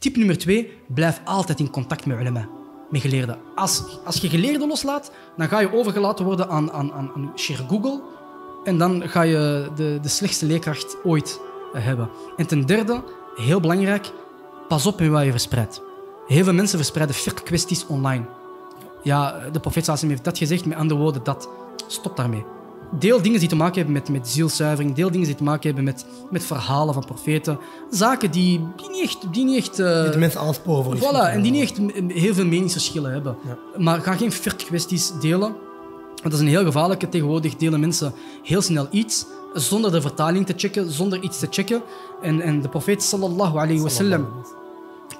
Tip nummer 2, blijf altijd in contact met ulama, met geleerden. Als, als je geleerden loslaat, dan ga je overgelaten worden aan, aan, aan, aan Google en dan ga je de, de slechtste leerkracht ooit eh, hebben. En ten derde, heel belangrijk, pas op in wat je verspreidt. Heel veel mensen verspreiden fikkwesties kwesties online. Ja, de profeet Sassim heeft dat gezegd, met andere woorden dat. Stop daarmee deel dingen die te maken hebben met, met zielzuivering, deel dingen die te maken hebben met, met verhalen van profeten. Zaken die, die niet echt... Die, niet echt, eh, mensen aansporen Voilà, en die niet echt heel veel meningsverschillen hebben. Maar ga geen vert kwesties delen. Want dat is een heel gevaarlijke. Tegenwoordig delen mensen heel snel iets zonder de vertaling te checken, zonder iets te checken. En, en de profeet sallallahu alayhi wasallam...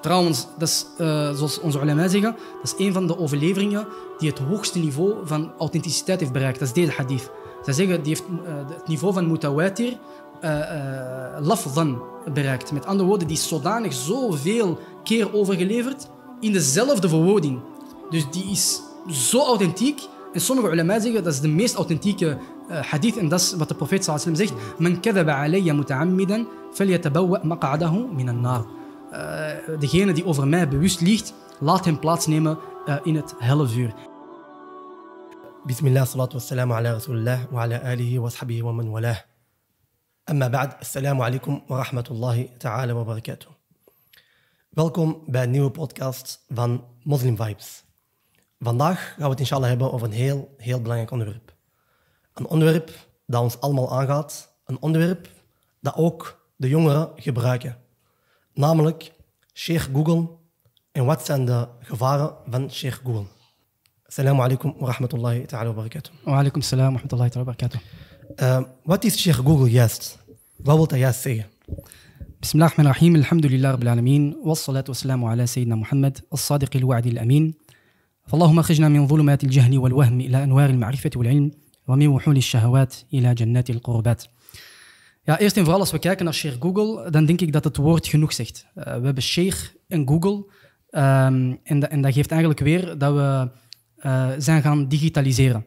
Trouwens, dat is, eh, zoals onze ulama zeggen, dat is een van de overleveringen die het hoogste niveau van authenticiteit heeft bereikt. Dat is deze hadith. Zij zeggen, die heeft eh, het niveau van mutawatir eh, eh, lafzan bereikt. Met andere woorden, die is zodanig zoveel keer overgeleverd in dezelfde verwoording. Dus die is zo authentiek. En sommige ulama zeggen dat is de meest authentieke hadith. En dat is wat de profeet sallam zegt. Man kadaba alayya muta'ammidan falyatabawa maq'adahu minan nar. degene die over mij bewust liegt, laat hem plaatsnemen uh, in het hellevuur. بسم الله الصلاة والسلام على رسول الله وعلى آله وصحبه ومن والاه أما بعد السلام عليكم ورحمة الله تعالى وبركاته Welkom bij een nieuwe podcast van Muslim Vibes. Vandaag gaan we het inshallah hebben over een heel, heel belangrijk onderwerp. Een onderwerp dat ons allemaal aangaat. Een onderwerp dat ook de jongeren gebruiken. Namelijk, Sheikh Google en wat zijn de gevaren van Sheikh Google. السلام عليكم ورحمة الله تعالى وبركاته. وعليكم السلام ورحمة الله تعالى وبركاته. Uh, what is Sheikh Guru Yast? What will Yast say? بسم الله الرحمن الرحيم الحمد لله رب العالمين والصلاة والسلام على سيدنا محمد الصادق الوعد الأمين فاللهم اخرجنا من ظلمات الجهل والوهم إلى أنوار المعرفة والعلم ومن وحول الشهوات إلى جنات القربات Ja, eerst en vooral als we kijken naar Sheikh Google, dan denk ik dat het woord genoeg zegt. Uh, we hebben Sheikh en Google um, en, da en dat geeft eigenlijk weer dat we Eh, zijn gaan digitaliseren.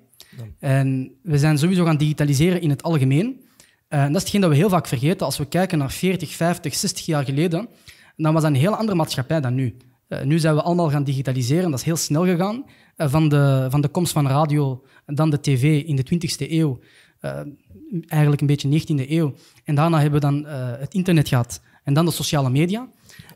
En we zijn sowieso gaan digitaliseren in het algemeen. Eh, dat is hetgeen dat we heel vaak vergeten. Als we kijken naar 40, 50, 60 jaar geleden, dan was dat een heel andere maatschappij dan nu. Eh, nu zijn we allemaal gaan digitaliseren. Dat is heel snel gegaan. van, de, van de komst van radio dan de tv in de 20e eeuw. eigenlijk een beetje 19e eeuw. En daarna hebben we dan het internet gehad en dan de sociale media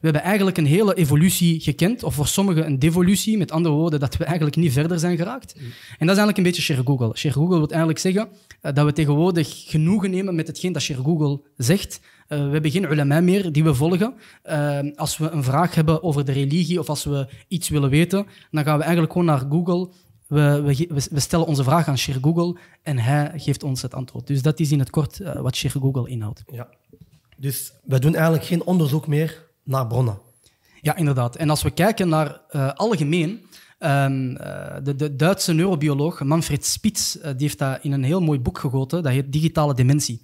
we hebben eigenlijk een hele evolutie gekend, of voor sommigen een devolutie, met andere woorden, dat we eigenlijk niet verder zijn geraakt. Mm. En dat is eigenlijk een beetje share Google. Share Google wil eigenlijk zeggen eh, dat we tegenwoordig genoegen nemen met hetgeen dat share Google zegt. Eh, we hebben geen meer die we volgen. Eh, als we een vraag hebben over de religie of als we iets willen weten, dan gaan we eigenlijk gewoon naar Google we, we, we, stellen onze vraag aan Shir Google en hij geeft ons het antwoord. Dus dat is in het kort wat Sheer Google inhoudt. Ja. Dus we doen eigenlijk geen onderzoek meer naar bronnen. Ja, inderdaad. En als we kijken naar uh, algemeen, ehm, eh, de, de, Duitse neurobioloog Manfred Spitz eh, die heeft dat in een heel mooi boek gegoten, dat heet Digitale Dementie.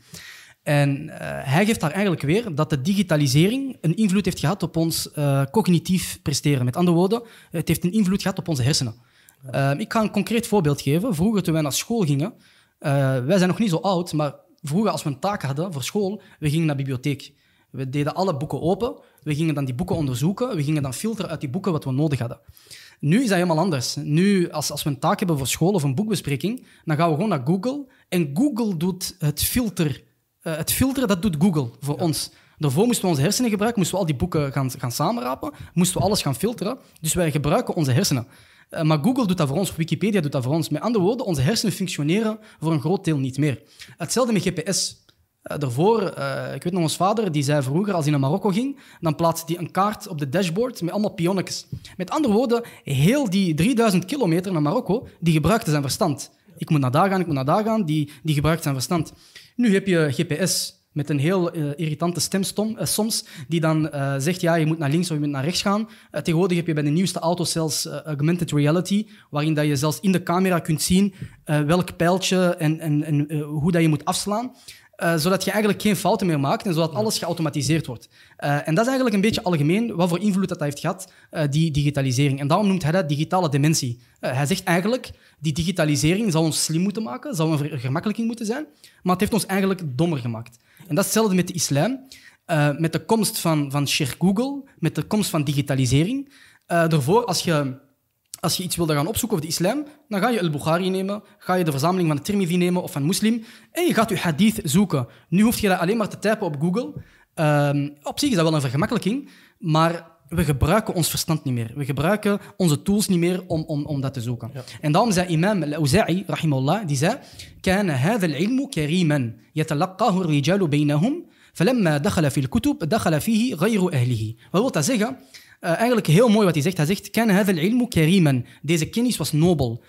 En hij geeft daar eigenlijk weer dat de digitalisering een invloed heeft gehad op ons cognitief presteren. Met andere woorden, het heeft een invloed gehad op onze hersenen. Ehm, ik ga een concreet voorbeeld geven. Vroeger, toen wij naar school gingen, wij zijn nog niet zo oud, maar vroeger als we een taak hadden voor school, we gingen naar de bibliotheek. We deden alle boeken open we gingen dan die boeken onderzoeken. We gingen dan filteren uit die boeken wat we nodig hadden. Nu is dat helemaal anders. Nu, als, als we een taak hebben voor school of een boekbespreking, dan gaan we gewoon naar Google. En Google doet het filter. Eh, het filteren, dat doet Google voor ons. Daarvoor moesten we onze hersenen gebruiken, moesten we al die boeken gaan, gaan samenrapen, moesten we alles gaan filteren. Dus wij gebruiken onze hersenen. Eh, maar Google doet dat voor ons, Wikipedia doet dat voor ons. Met andere woorden, onze hersenen functioneren voor een groot deel niet meer. Hetzelfde met GPS. Eh, daarvoor, eh, ik weet nog, ons vader, die zei vroeger, als hij naar Marokko ging, dan plaatste hij een kaart op de dashboard met allemaal pionnetjes. Met andere woorden, heel die 3000 kilometer naar Marokko, die gebruikte zijn verstand. Ik moet naar daar gaan, ik moet naar daar gaan, die, die gebruikt zijn verstand. Nu heb je GPS met een heel eh, irritante stemstom soms, die dan zegt, ja, je moet naar links of je moet naar rechts gaan. tegenwoordig heb je bij de nieuwste auto's zelfs augmented reality, waarin dat je zelfs in de camera kunt zien welk pijltje en, en, en hoe dat je moet afslaan. Eh, zodat je eigenlijk geen fouten meer maakt en zodat alles geautomatiseerd wordt. Eh, en dat is eigenlijk een beetje algemeen wat voor invloed dat, dat heeft gehad, eh, die digitalisering. En daarom noemt hij dat digitale dementie. hij zegt eigenlijk, die digitalisering zal ons slim moeten maken, zal een vergemakkelijking moeten zijn, maar het heeft ons eigenlijk dommer gemaakt. En dat is hetzelfde met de islam. met de komst van, van Google, met de komst van digitalisering. daarvoor, als je als je iets wilt gaan opzoeken over de islam, dan ga je al-Bukhari nemen, ga je de verzameling van de Tirmidhi nemen of van Muslim, en je gaat je hadith zoeken. Nu hoef je dat alleen maar te typen op Google. Ehm, op zich is dat wel een vergemakkelijking, maar we gebruiken ons verstand niet meer. We gebruiken onze tools niet meer om, om, om dat te zoeken. En daarom zei imam al-Auza'i, rahimahullah, die zei... كان هذا العلم كريما يتلقاه الرجال بينهم فلما دخل في Wat wil dat zeggen? Eh, eigenlijk heel mooi wat hij zegt. Hij zegt, ilmu kariman. Deze kennis was nobel.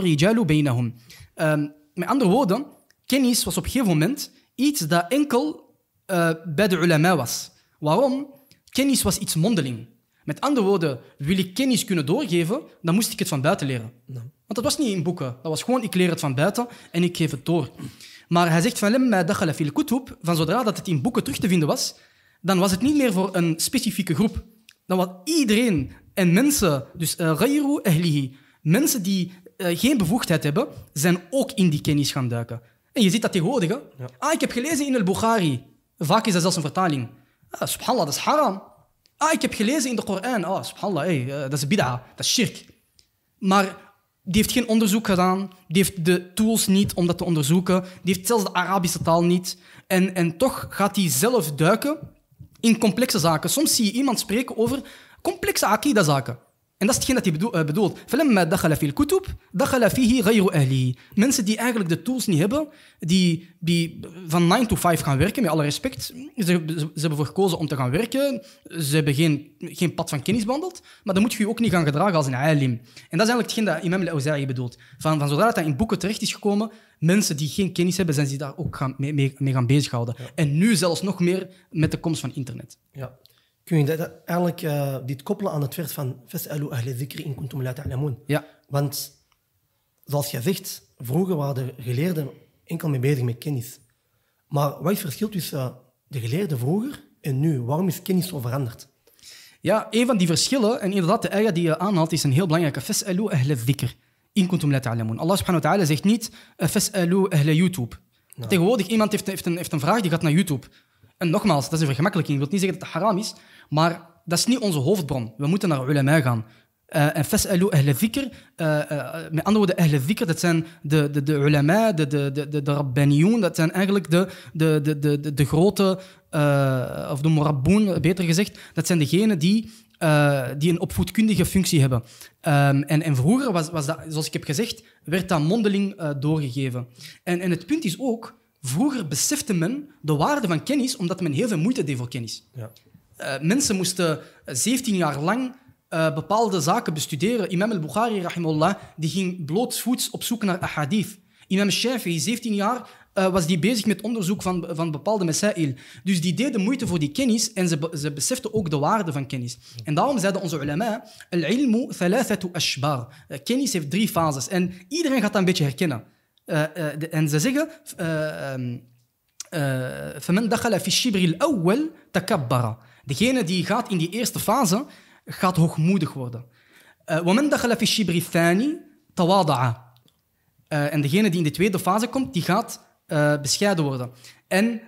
rijalu bainahum. Ehm, met andere woorden, kennis was op een gegeven moment iets dat enkel eh, bij de ulama was. Waarom? Kennis was iets mondeling. Met andere woorden, wil ik kennis kunnen doorgeven, dan moest ik het van buiten leren. Want dat was niet in boeken. Dat was gewoon, ik leer het van buiten en ik geef het door. Maar hij zegt van van zodra dat het in boeken terug te vinden was, dan was het niet meer voor een specifieke groep dan wat iedereen en mensen, dus en eh, ahlihi, mensen die eh, geen bevoegdheid hebben, zijn ook in die kennis gaan duiken. En je ziet dat tegenwoordig. Hè? Ja. Ah, ik heb gelezen in al-Bukhari. Vaak is dat zelfs een vertaling. Ah, subhanallah, dat is haram. Ah, ik heb gelezen in de Koran. Ah, subhanallah, hey, eh, dat is bidah dat is shirk. Maar die heeft geen onderzoek gedaan. Die heeft de tools niet om dat te onderzoeken. Die heeft zelfs de Arabische taal niet. En, en toch gaat hij zelf duiken in complexe zaken. Soms zie je iemand spreken over complexe Akida-zaken. En dat is hetgeen dat hij bedoelt, uh, eh, bedoelt. فَلَمَّا دَخَلَ فِي الْكُتُبْ دَخَلَ فِيهِ غَيْرُ أَهْلِهِ Mensen die eigenlijk de tools niet hebben, die, die van 9 to 5 gaan werken, met alle respect. Ze, ze, hebben voor gekozen om te gaan werken. Ze hebben geen, geen pad van kennis behandeld. Maar dan moet je je ook niet gaan gedragen als een alim. En dat is eigenlijk hetgeen dat Imam al bedoelt. Van, van zodra in boeken terecht is gekomen, mensen die geen kennis hebben, zijn zich daar ook gaan, mee, mee, gaan bezighouden. En nu zelfs nog meer met de komst van internet. Ja, kun je dat eigenlijk eh, dit koppelen aan het vers van Fes'alu ahle zikri in kuntum la ta'lamun. Ja. Want zoals je zegt, vroeger waren de geleerden enkel mee bezig met kennis. Maar wat is het verschil tussen eh, de geleerden vroeger en nu? Waarom is kennis zo veranderd? Ja, een van die verschillen, en inderdaad, de ayah die je aanhaalt, is een heel belangrijke. Fes'alu ahle zikr In kuntum la ta'lamun. Allah subhanahu wa ta'ala zegt niet eh, Fes'alu ahle YouTube. Nou. Tegenwoordig, iemand heeft, heeft, een, heeft een vraag, die gaat naar YouTube. En nogmaals, dat is een vergemakkelijking. Ik wil niet zeggen dat het haram is, maar dat is niet onze hoofdbron. We moeten naar ulema gaan. Eh, en fas'alu elu eh, eh, met andere woorden, ahle dat zijn de, de, de ulama, de, de, de, de dat zijn eigenlijk de, de, de, de, de grote, of de Moraboon beter gezegd, dat zijn degenen die, die een opvoedkundige functie hebben. Ehm, en, en vroeger was, was dat, zoals ik heb gezegd, werd dat mondeling doorgegeven. En, en het punt is ook Vroeger besefte men de waarde van kennis omdat men heel veel moeite deed voor kennis. Ja. Eh, mensen moesten 17 eh, jaar lang eh, bepaalde zaken bestuderen. Imam al-Bukhari, rahimullah, die ging blootsvoets op zoek naar ahadith. Imam Shafi'i, 17 jaar, was die bezig met onderzoek van, van bepaalde masail. Dus die deden moeite voor die kennis en ze, ze beseften ook de waarde van kennis. En daarom zeiden onze ulama, al-ilmu thalathatu ashbar. kennis heeft drie fases en iedereen gaat dat een beetje herkennen. Eh, eh, de, en ze zeggen. فمن دخل في الشبر الأول تكبر degene die gaat in die eerste fase gaat hoogmoedig worden ومن دخل في الشبر الثاني تواضع en degene die in de tweede fase komt die gaat eh, bescheiden worden en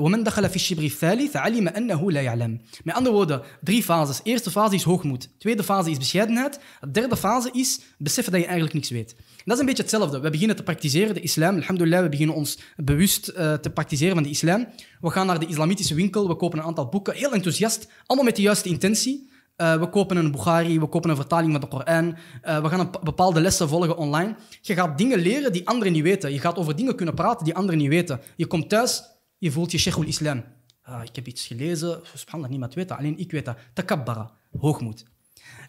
ومن دخل في الشبر الثالث علم أنه لا يعلم met andere woorden drie fases eerste fase is hoogmoed tweede fase is bescheidenheid derde fase is beseffen dat je eigenlijk niks weet dat is een beetje hetzelfde. We beginnen te praktiseren de islam. Alhamdulillah, we beginnen ons bewust eh, te praktiseren van de islam. We gaan naar de islamitische winkel, we kopen een aantal boeken, heel enthousiast, allemaal met de juiste intentie. Eh, we kopen een Bukhari, we kopen een vertaling van de Koran. Eh, we gaan een bepaalde lessen volgen online. Je gaat dingen leren die anderen niet weten. Je gaat over dingen kunnen praten die anderen niet weten. Je komt thuis, je voelt je Sheikhul Islam. Ah, ik heb iets gelezen, subhanallah, niemand weet dat. Alleen ik weet dat. Takabbara, hoogmoed.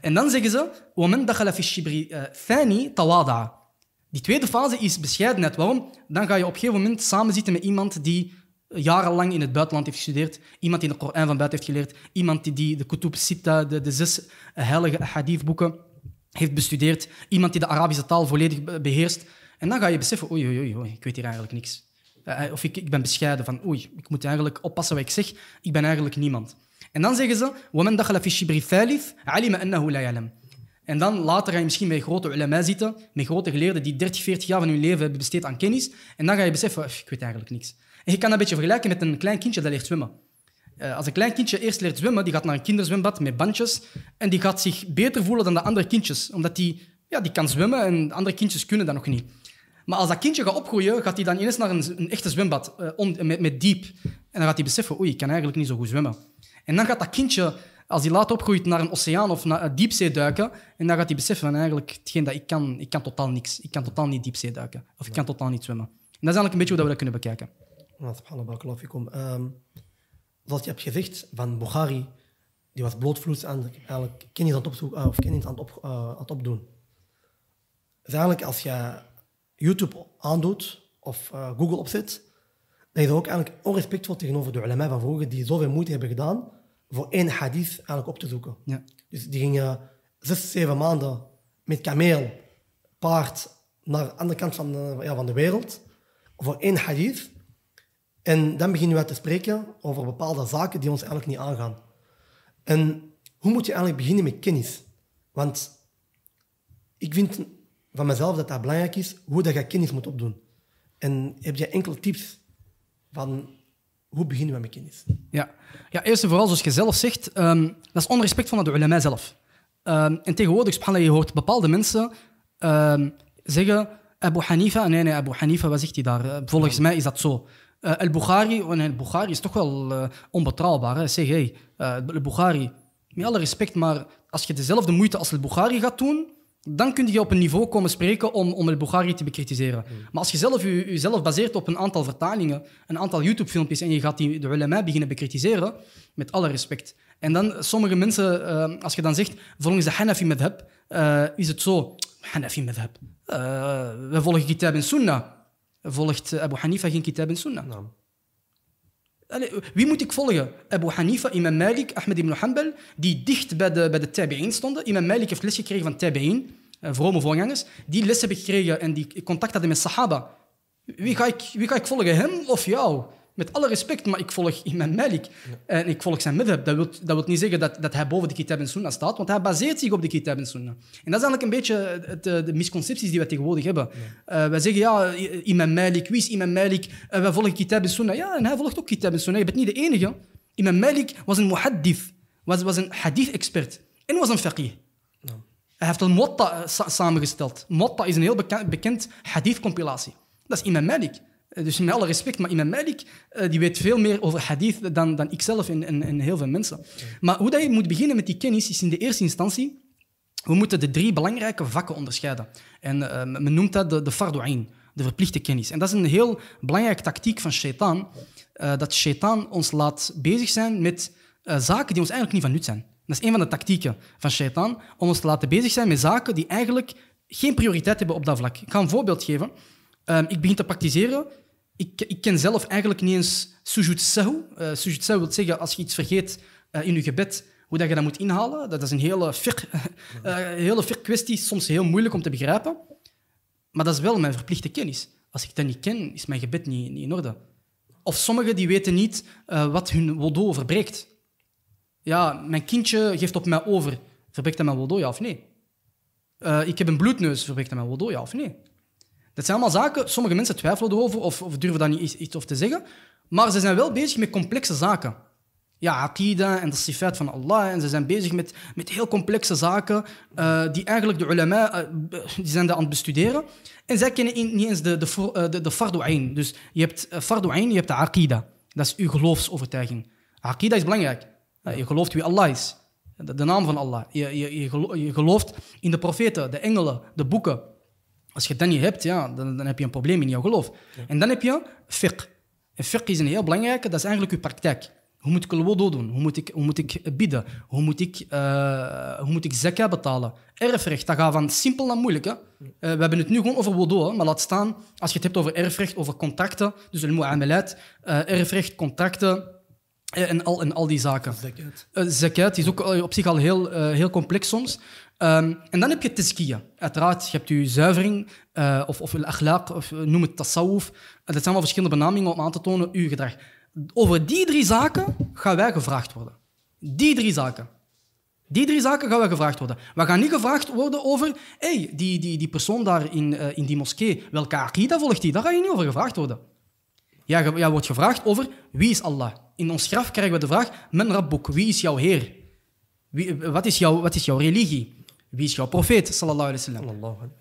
En dan zeggen ze, وَمَنْ دَخَلَ fi shibri die tweede fase is bescheidenheid. Waarom? Dan ga je op een gegeven moment samen zitten met iemand die jarenlang in het buitenland heeft gestudeerd, iemand die de Koran van buiten heeft geleerd, iemand die, de Kutub Sita, de, de zes heilige hadithboeken, heeft bestudeerd, iemand die de Arabische taal volledig beheerst. En dan ga je beseffen, oei, oei, oei, ik weet hier eigenlijk niks. Eh, eh, of ik, ik ben bescheiden van, oei, ik moet eigenlijk oppassen wat ik zeg, ik ben eigenlijk niemand. En dan zeggen ze, en dan later ga je misschien bij grote ulama zitten, met grote geleerden die 30, 40 jaar van hun leven hebben besteed aan kennis. En dan ga je beseffen, ik weet eigenlijk niks. En je kan dat een beetje vergelijken met een klein kindje dat leert zwemmen. Eh, als een klein kindje eerst leert zwemmen, die gaat naar een kinderzwembad met bandjes. En die gaat zich beter voelen dan de andere kindjes. Omdat die, ja, die kan zwemmen en andere kindjes kunnen dat nog niet. Maar als dat kindje gaat opgroeien, gaat hij dan ineens naar een, een echte zwembad eh, met, met diep. En dan gaat hij beseffen, oei, ik kan eigenlijk niet zo goed zwemmen. En dan gaat dat kindje als hij laat opgroeit naar een oceaan of naar diepzee duiken, en dan gaat hij beseffen van eigenlijk, hetgeen dat ik kan, ik kan totaal niks. Ik kan totaal niet diepzee duiken. Of ik kan totaal niet zwemmen. dat is eigenlijk een beetje hoe we dat kunnen bekijken. Subhanallah, kom. Um, ehm, zoals je hebt gezegd, van Bukhari, die was blootvloeds aan, eigenlijk kennis aan eh, eh, het, of kennis aan op, opdoen. Dus eigenlijk, als je YouTube aandoet of eh, Google opzet, dan is dat ook eigenlijk onrespectvol tegenover de ulama van vroeger die zoveel moeite hebben gedaan voor één hadith eigenlijk op te zoeken. Ja. Dus die gingen zes, zeven maanden met kameel, paard, naar de andere kant van de, ja, van de wereld voor één hadith. En dan beginnen we te spreken over bepaalde zaken die ons eigenlijk niet aangaan. En hoe moet je eigenlijk beginnen met kennis? Want ik vind van mezelf dat dat belangrijk is, hoe dat je kennis moet opdoen. En heb je enkele tips van hoe beginnen we met kennis? Ja, ja eerst en vooral, zoals je zelf zegt, ehm, dat is onrespect van de ulama zelf. Ehm, en tegenwoordig, subhanallah, je hoort bepaalde mensen ehm, zeggen... Abu Hanifa, nee, nee, Abu Hanifa, wat zegt hij daar? Eh, volgens mij is dat zo. Uh, Al-Bukhari, oh, nee, Bukhari is toch wel uh, onbetrouwbaar. Hè? Zeg, hey, uh, Al-Bukhari, met alle respect, maar als je dezelfde moeite als El bukhari gaat doen dan kun je op een niveau komen spreken om, om het bukhari te bekritiseren. Hmm. Maar als je zelf jezelf baseert op een aantal vertalingen, een aantal YouTube-filmpjes en je gaat die, de ulama beginnen bekritiseren, met alle respect. En dan sommige mensen, eh, als je dan zegt, volgens de Hanafi madhab, uh, is het zo, Hanafi madhab, uh, we volgen kitab en sunnah. Volgt Abu Hanifa geen kitab en sunnah? Nou. wie moet ik volgen? Abu Hanifa, Imam Malik, Ahmed ibn Hanbal, die dicht bij de, bij de tabi'in stonden. Imam Malik heeft les gekregen van tabi'in vrome eh, voorgangers, die les hebben gekregen en die contact hadden met Sahaba. Wie ga ik, wie ga ik volgen, hem of jou? Met alle respect, maar ik volg Imam Malik en ik volg zijn middel. Dat wil, dat wil niet zeggen dat, dat hij boven de kitab en sunnah staat, want hij baseert zich op de kitab en sunnah. En dat is eigenlijk een beetje de, eh, eh, de misconcepties die we tegenwoordig hebben. wij zeggen, ja, Imam Malik, wie is Imam Malik? Uh, wij volgen kitab en sunnah. Ja, en hij volgt ook kitab en sunnah. Je bent niet de enige. Imam Malik was een muhaddif, was, was een hadith-expert en was een faqih. Hij heeft een Motta eh, samengesteld. Motta is een heel bekend, bekend hadith-compilatie. Dat is Imam Malik. Eh, dus met alle respect, maar Imam Malik eh, die weet veel meer over hadith dan, dan ikzelf en, en, en heel veel mensen. Maar hoe dat je moet beginnen met die kennis is in de eerste instantie... We moeten de drie belangrijke vakken onderscheiden. En ehm, men noemt dat de, de fardu'in, de verplichte kennis. En dat is een heel belangrijke tactiek van shaitaan. dat shaitaan ons laat bezig zijn met zaken die ons eigenlijk niet van nut zijn. Dat is een van de tactieken van Shaitan, om ons te laten bezig zijn met zaken die eigenlijk geen prioriteit hebben op dat vlak. Ik ga een voorbeeld geven. Ehm, ik begin te praktiseren. Ik, ik, ken zelf eigenlijk niet eens sujud sehu. Eh, sujud sehu wil zeggen als je iets vergeet eh, in je gebed, hoe dat je dat moet inhalen. Dat is een hele ver, eh, hele kwestie, soms heel moeilijk om te begrijpen. Maar dat is wel mijn verplichte kennis. Als ik dat niet ken, is mijn gebed niet, niet in orde. Of sommigen die weten niet wat hun wodo verbreekt ja, mijn kindje geeft op mij over. Verbrekt hij mijn wodo, ja of nee? Eh, ik heb een bloedneus, verbrekt hij mijn wodo, ja of nee? Dat zijn allemaal zaken, sommige mensen twijfelen erover of, of durven daar niet iets over te zeggen. Maar ze zijn wel bezig met complexe zaken. Ja, akida en de sifat van Allah. En ze zijn bezig met, met heel complexe zaken eh, die eigenlijk de ulama, eh, die zijn daar aan het bestuderen. En zij kennen niet eens de, de, de, de, Dus je hebt fardu'ain, je hebt de Aqida, Dat is uw geloofsovertuiging. Akida is belangrijk. Eh, je gelooft wie Allah is, de, de naam van Allah. Je, je, je gelooft in de profeten, de engelen, de boeken. Als je dat niet hebt, ja, dan, dan heb je een probleem in jouw geloof. En dan heb je fiqh. En fiqh is een heel belangrijke, dat is eigenlijk je praktijk. Hoe moet ik een wodo doen? Hoe moet ik, hoe moet ik bidden? Hoe moet ik, uh, hoe moet ik zakka betalen? Erfrecht, dat gaat van simpel naar moeilijk. Hè? Eh, we hebben het nu gewoon over wodo, maar laat staan, als je het hebt over erfrecht, over contracten, dus al-mu'amalat, uh, erfrecht, contracten, eh, en al, en al die zaken. Zakat. Eh, is ook eh, op zich al heel, heel complex soms. Ehm, en dan heb je tezkiya. Uiteraard, je hebt je zuivering, uh, of, of akhlaq, of noem het tasawuf. Dat zijn wel verschillende benamingen om aan te tonen uw gedrag. Over die drie zaken gaan wij gevraagd worden. Die drie zaken. Die drie zaken gaan wij gevraagd worden. We gaan niet gevraagd worden over hey, die, die, die persoon daar in, in die moskee, welke akida volgt die? Daar ga je niet over gevraagd worden. Ja, wordt gevraagd over wie is Allah. In ons graf krijgen we de vraag, men rabbuk, wie is jouw heer? wat, is jouw, wat is jouw religie? Wie is jouw profeet, sallallahu alayhi wasallam?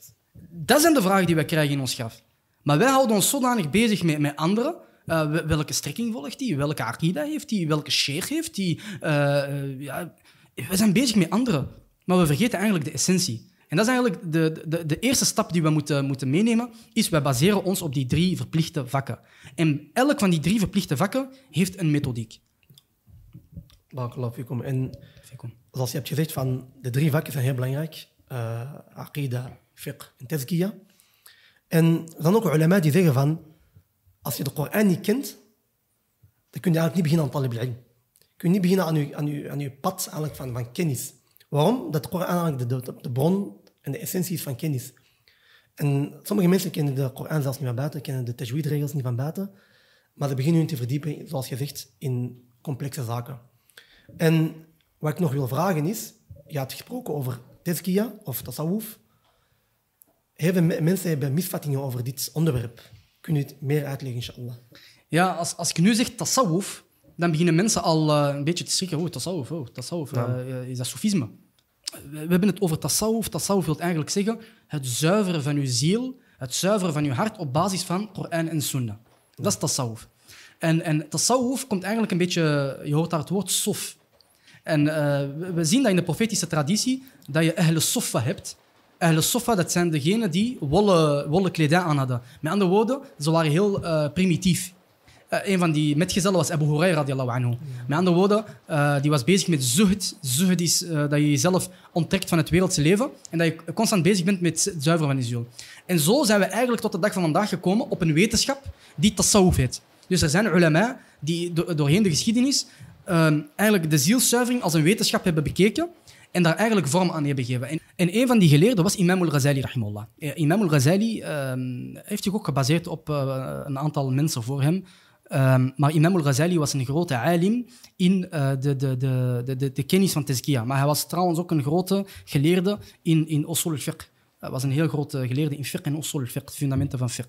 Dat zijn de vragen die we krijgen in ons graf. Maar wij houden ons zodanig bezig met, met anderen. Eh, welke strekking volgt die? Welke akida heeft die? Welke sheikh heeft die? Eh, eh, ja, we zijn bezig met anderen. Maar we vergeten eigenlijk de essentie. En dat is eigenlijk de, de, de eerste stap die we moeten, moeten meenemen, is we baseren ons op die drie verplichte vakken. En elk van die drie verplichte vakken heeft een methodiek. Barakallahu En zoals je hebt gezegd, van de drie vakken zijn heel belangrijk. Uh, eh, aqida, fiqh en tazkiyah. En dan ook ulama die zeggen van, als je de Koran niet kent, dan kun je eigenlijk niet beginnen aan talib al-ilm. Kun je niet beginnen aan je, aan je, aan je pad eigenlijk van, van kennis. Waarom? Dat de Koran eigenlijk de, de, de bron en de essentie is van kennis. En sommige mensen kennen de Koran zelfs niet van buiten, kennen de T-Juid-regels niet van buiten, maar ze beginnen hun te verdiepen, zoals je zegt, in complexe zaken. En wat ik nog wil vragen is, je had gesproken over tezkia of tasawuf. Hebben, mensen hebben misvattingen over dit onderwerp. Kun je het meer uitleggen, inshallah? Ja, als, als ik nu zeg tasawuf, dan beginnen mensen al eh, een beetje te schrikken. Oh, tasawuf, oh, tasawuf. Eh, is dat sofisme? we hebben het over tasawuf. Tasawuf wil eigenlijk zeggen het zuiveren van je ziel, het zuiveren van je hart op basis van Koran en Sunnah. Dat is tasawuf. En, en tasawuf komt eigenlijk een beetje, je hoort daar het woord sof. En eh, we zien dat in de profetische traditie, dat je ehle soffa hebt. Ehle soffa, dat zijn degenen die wollen, wollen kledij aan hadden. Met andere woorden, ze waren heel eh, primitief. Eh, een van die metgezellen was Abu Huraira radiallahu anhu. Ja. Met andere woorden, eh, die was bezig met zucht, zucht is eh, dat je jezelf onttrekt van het wereldse leven en dat je constant bezig bent met het zuiveren van je ziel. En zo zijn we eigenlijk tot de dag van vandaag gekomen op een wetenschap die tasawuf heet. Dus er zijn ulama die doorheen de geschiedenis ehm, eigenlijk de zielzuivering als een wetenschap hebben bekeken en daar eigenlijk vorm aan hebben gegeven. En, een van die geleerden was Imam al-Ghazali, rahimullah. Imam al-Ghazali ehm, heeft zich ook gebaseerd op een aantal mensen voor hem maar Imam al-Ghazali was een grote alim in de, de, de, de, de kennis van tezkiyah. Maar hij was trouwens ook een grote geleerde in, in usul al-fiqh. Hij was een heel grote geleerde in fiqh en usul al-fiqh, fundamenten van fiqh.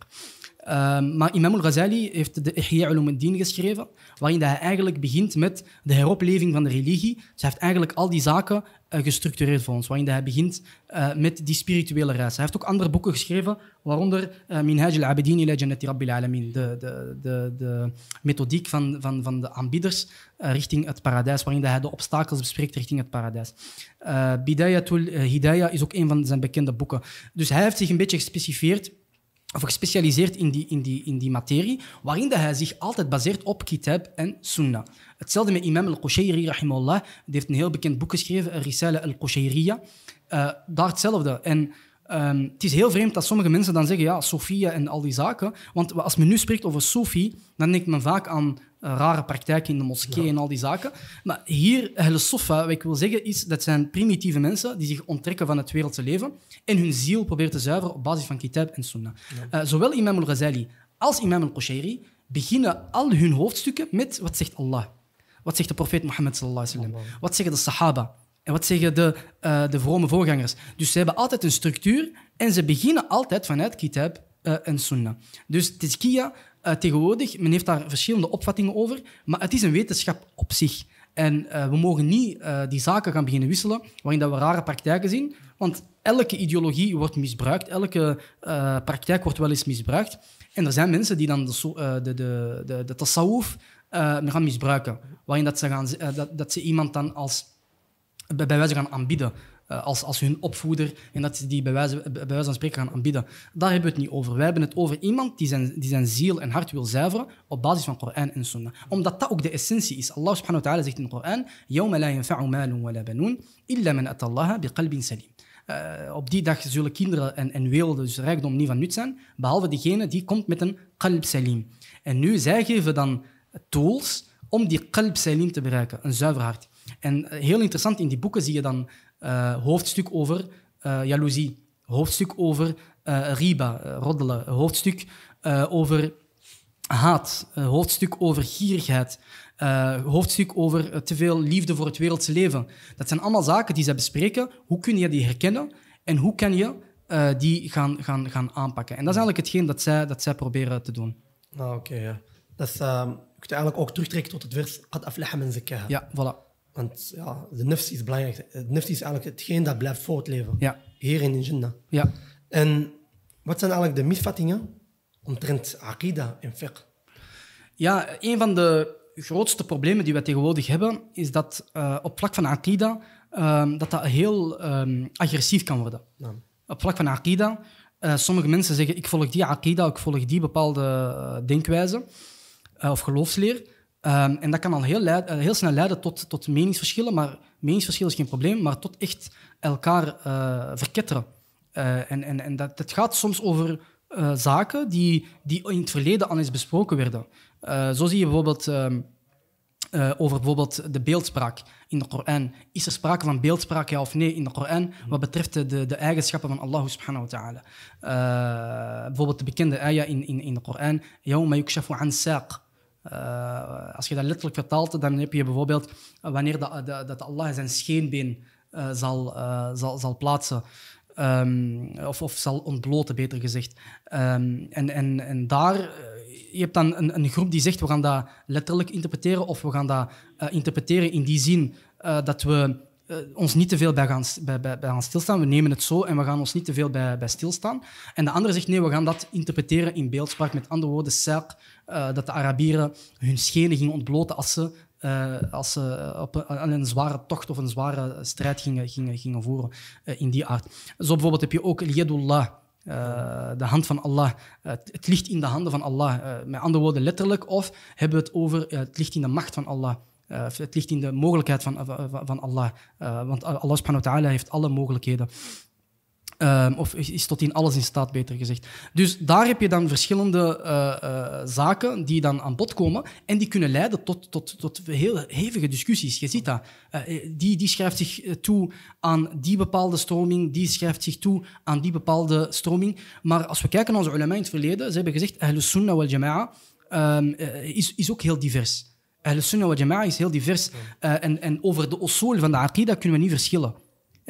maar Imam al-Ghazali heeft de Ihya ulum al-Din geschreven, waarin hij eigenlijk begint met de heropleving van de religie. Dus hij heeft eigenlijk al die zaken eh, gestructureerd voor ons. Waarin hij begint eh, met die spirituele reis. Hij heeft ook andere boeken geschreven, waaronder uh, Minhaj al-Abidin ila Jannati Rabbil Alamin. De, de, de, de methodiek van, van, van de aanbieders richting het paradijs, waarin hij de obstakels bespreekt richting het paradijs. Bidayatul Hidayah is ook een van zijn bekende boeken. Dus hij heeft zich een beetje gespecificeerd of gespecialiseerd in die, in die, in die materie, waarin dat hij zich altijd baseert op kitab en sunnah. Hetzelfde met imam al-Qushayri, rahimahullah. Die heeft een heel bekend boek geschreven, Risale al-Qushayriya. Eh, daar hetzelfde. En ehm, het is heel vreemd dat sommige mensen dan zeggen, ja, Sofia en al die zaken. Want als men nu spreekt over Sofie, dan denkt men vaak aan rare praktijk in de moskee en al die zaken. Maar hier, hele sofa, wat ik wil zeggen, is dat zijn primitieve mensen die zich onttrekken van het wereldse leven en hun ziel proberen te zuiveren op basis van kitab en sunnah. Eh, zowel Imam al-Ghazali als Imam al qushayri beginnen al hun hoofdstukken met wat zegt Allah? Wat zegt de profeet Mohammed sallallahu alaihi wasallam? Wat zeggen de sahaba? En wat zeggen de, eh, de vrome voorgangers? Dus ze hebben altijd een structuur en ze beginnen altijd vanuit kitab eh, en sunnah. Dus tezkiya eh, tegenwoordig, men heeft daar verschillende opvattingen over, maar het is een wetenschap op zich. En eh, we mogen niet eh, die zaken gaan beginnen wisselen waarin dat we rare praktijken zien, want elke ideologie wordt misbruikt, elke praktijk wordt wel eens misbruikt. En er zijn mensen die dan de, de, de, de, de tasawuf gaan misbruiken, waarin dat ze, gaan, dat, dat ze iemand dan als bij wijze gaan aanbieden. Eh, als, als hun opvoeder en dat ze die bij wijze, bij wijze van spreken gaan aanbieden. Daar hebben we het niet over. Wij hebben het over iemand die zijn, die zijn ziel en hart wil zuiveren op basis van Koran en Sunnah. Omdat dat ook de essentie is. Allah subhanahu wa ta'ala zegt in de Koran: يَوْمَ لَا يَنْفَعُ مَالٌ وَلَا بَنُونَ إِلَّا مَنْ أَتَى اللَّهَ بِقَلْبٍ سَلِيمٍ uh, op die dag zullen kinderen en, en werelden, dus rijkdom, niet van nut zijn, behalve diegene die komt met een qalb salim. En nu, zij geven dan tools om die qalb salim te bereiken, een zuiver hart. En eh, heel interessant, in die boeken zie je dan eh, hoofdstuk over eh, jaloezie, hoofdstuk over eh, riba, roddelen, hoofdstuk over haat, hoofdstuk over gierigheid, uh, hoofdstuk over te veel liefde voor het wereldse leven. Dat zijn allemaal zaken die zij bespreken. Hoe kun je die herkennen en hoe kan je die gaan, gaan, gaan aanpakken? En dat is eigenlijk hetgeen dat zij, dat zij proberen te doen. Nou, oké. ja. Dat is, ehm, je kunt eigenlijk ook terugtrekken tot het vers in zijn men Ja, voilà. Want ja, de nufs is belangrijk. Het nufs is eigenlijk hetgeen dat blijft voortleven. Hier in Jannah. Ja. En wat zijn eigenlijk de misvattingen omtrent akida en fiqh? Ja, een van de grootste problemen die we tegenwoordig hebben, is dat eh, op vlak van akida ehm, dat dat heel ehm, agressief kan worden. Op vlak van akida eh, sommige mensen zeggen, ik volg die akida, ik volg die bepaalde eh, denkwijze of geloofsleer. Ehm, en dat kan al heel, eh, heel, snel leiden tot, tot meningsverschillen, maar meningsverschillen is geen probleem, maar tot echt elkaar uh, verketteren. Uh, en en, en dat, gaat soms over zaken die, die in het verleden al eens besproken werden. zo zie je bijvoorbeeld ehm, over bijvoorbeeld de beeldspraak in de Koran. Is er sprake van beeldspraak, ja of nee, in de Koran wat betreft de, de eigenschappen van Allah subhanahu wa ta'ala? bijvoorbeeld de bekende ayah in, in, in de Koran, eh, als je dat letterlijk vertaalt, dan heb je bijvoorbeeld wanneer dat, eh, dat Allah zijn scheenbeen eh, zal, zal, zal plaatsen. Ehm, of, of zal ontbloten, beter gezegd. Ehm, en, en, en daar, je hebt dan een, een groep die zegt, we gaan dat letterlijk interpreteren, of we gaan dat interpreteren in die zin dat we eh, ons niet te veel bij gaan, bij, bij, bij stilstaan. We nemen het zo en we gaan ons niet te veel bij, bij stilstaan. En de andere zegt nee, we gaan dat interpreteren in beeldspraak. Met andere woorden, Serk, uh, eh, dat de Arabieren hun schenen gingen ontbloten als ze, uh, als ze op een, zware tocht of een zware strijd gingen, gingen, gingen voeren in die aard. Zo bijvoorbeeld heb je ook Yedullah. de hand van Allah. het, ligt in de handen van Allah. met andere woorden, letterlijk. Of hebben we het over het ligt in de macht van Allah. Eh, het ligt in de mogelijkheid van, eh, van Allah. Eh, want Allah subhanahu wa ta'ala heeft alle mogelijkheden. Ehm, of is tot in alles in staat, beter gezegd. Dus daar heb je dan verschillende zaken die dan aan bod komen en die kunnen leiden tot, tot, tot heel hevige discussies. Je ziet dat. die, die schrijft zich toe aan die bepaalde stroming, die schrijft zich toe aan die bepaalde stroming. Maar als we kijken naar onze ulama in het verleden, ze hebben gezegd, Ahlus Sunnah wal Jama'a um, is, is ook heel divers. Ahl-Sunnah wa is heel divers. Eh, en, en over de osol van de aqida kunnen we niet verschillen.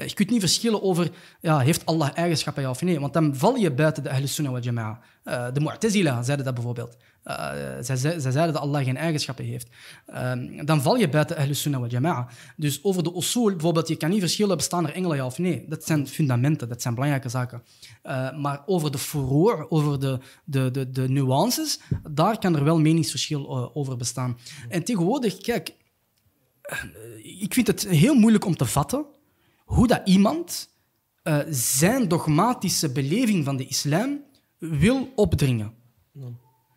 Je kunt niet verschillen over, ja, heeft Allah eigenschappen of nee? Want dan val je buiten de Ahl Sunnah wal Jama'a. Eh, de Mu'tazila zeiden dat bijvoorbeeld. Uh, zij, zij, zeiden dat Allah geen eigenschappen heeft. Ehm, dan val je buiten Ahl Sunnah wal Jama'a. Dus over de usul, bijvoorbeeld, je kan niet verschillen, bestaan er engelen ja of nee? Dat zijn fundamenten, dat zijn belangrijke zaken. Eh, maar over de furoor, over de, de, de, de nuances, daar kan er wel meningsverschil eh, over bestaan. En tegenwoordig, kijk, ik vind het heel moeilijk om te vatten hoe dat iemand eh, zijn dogmatische beleving van de islam wil opdringen. Ja.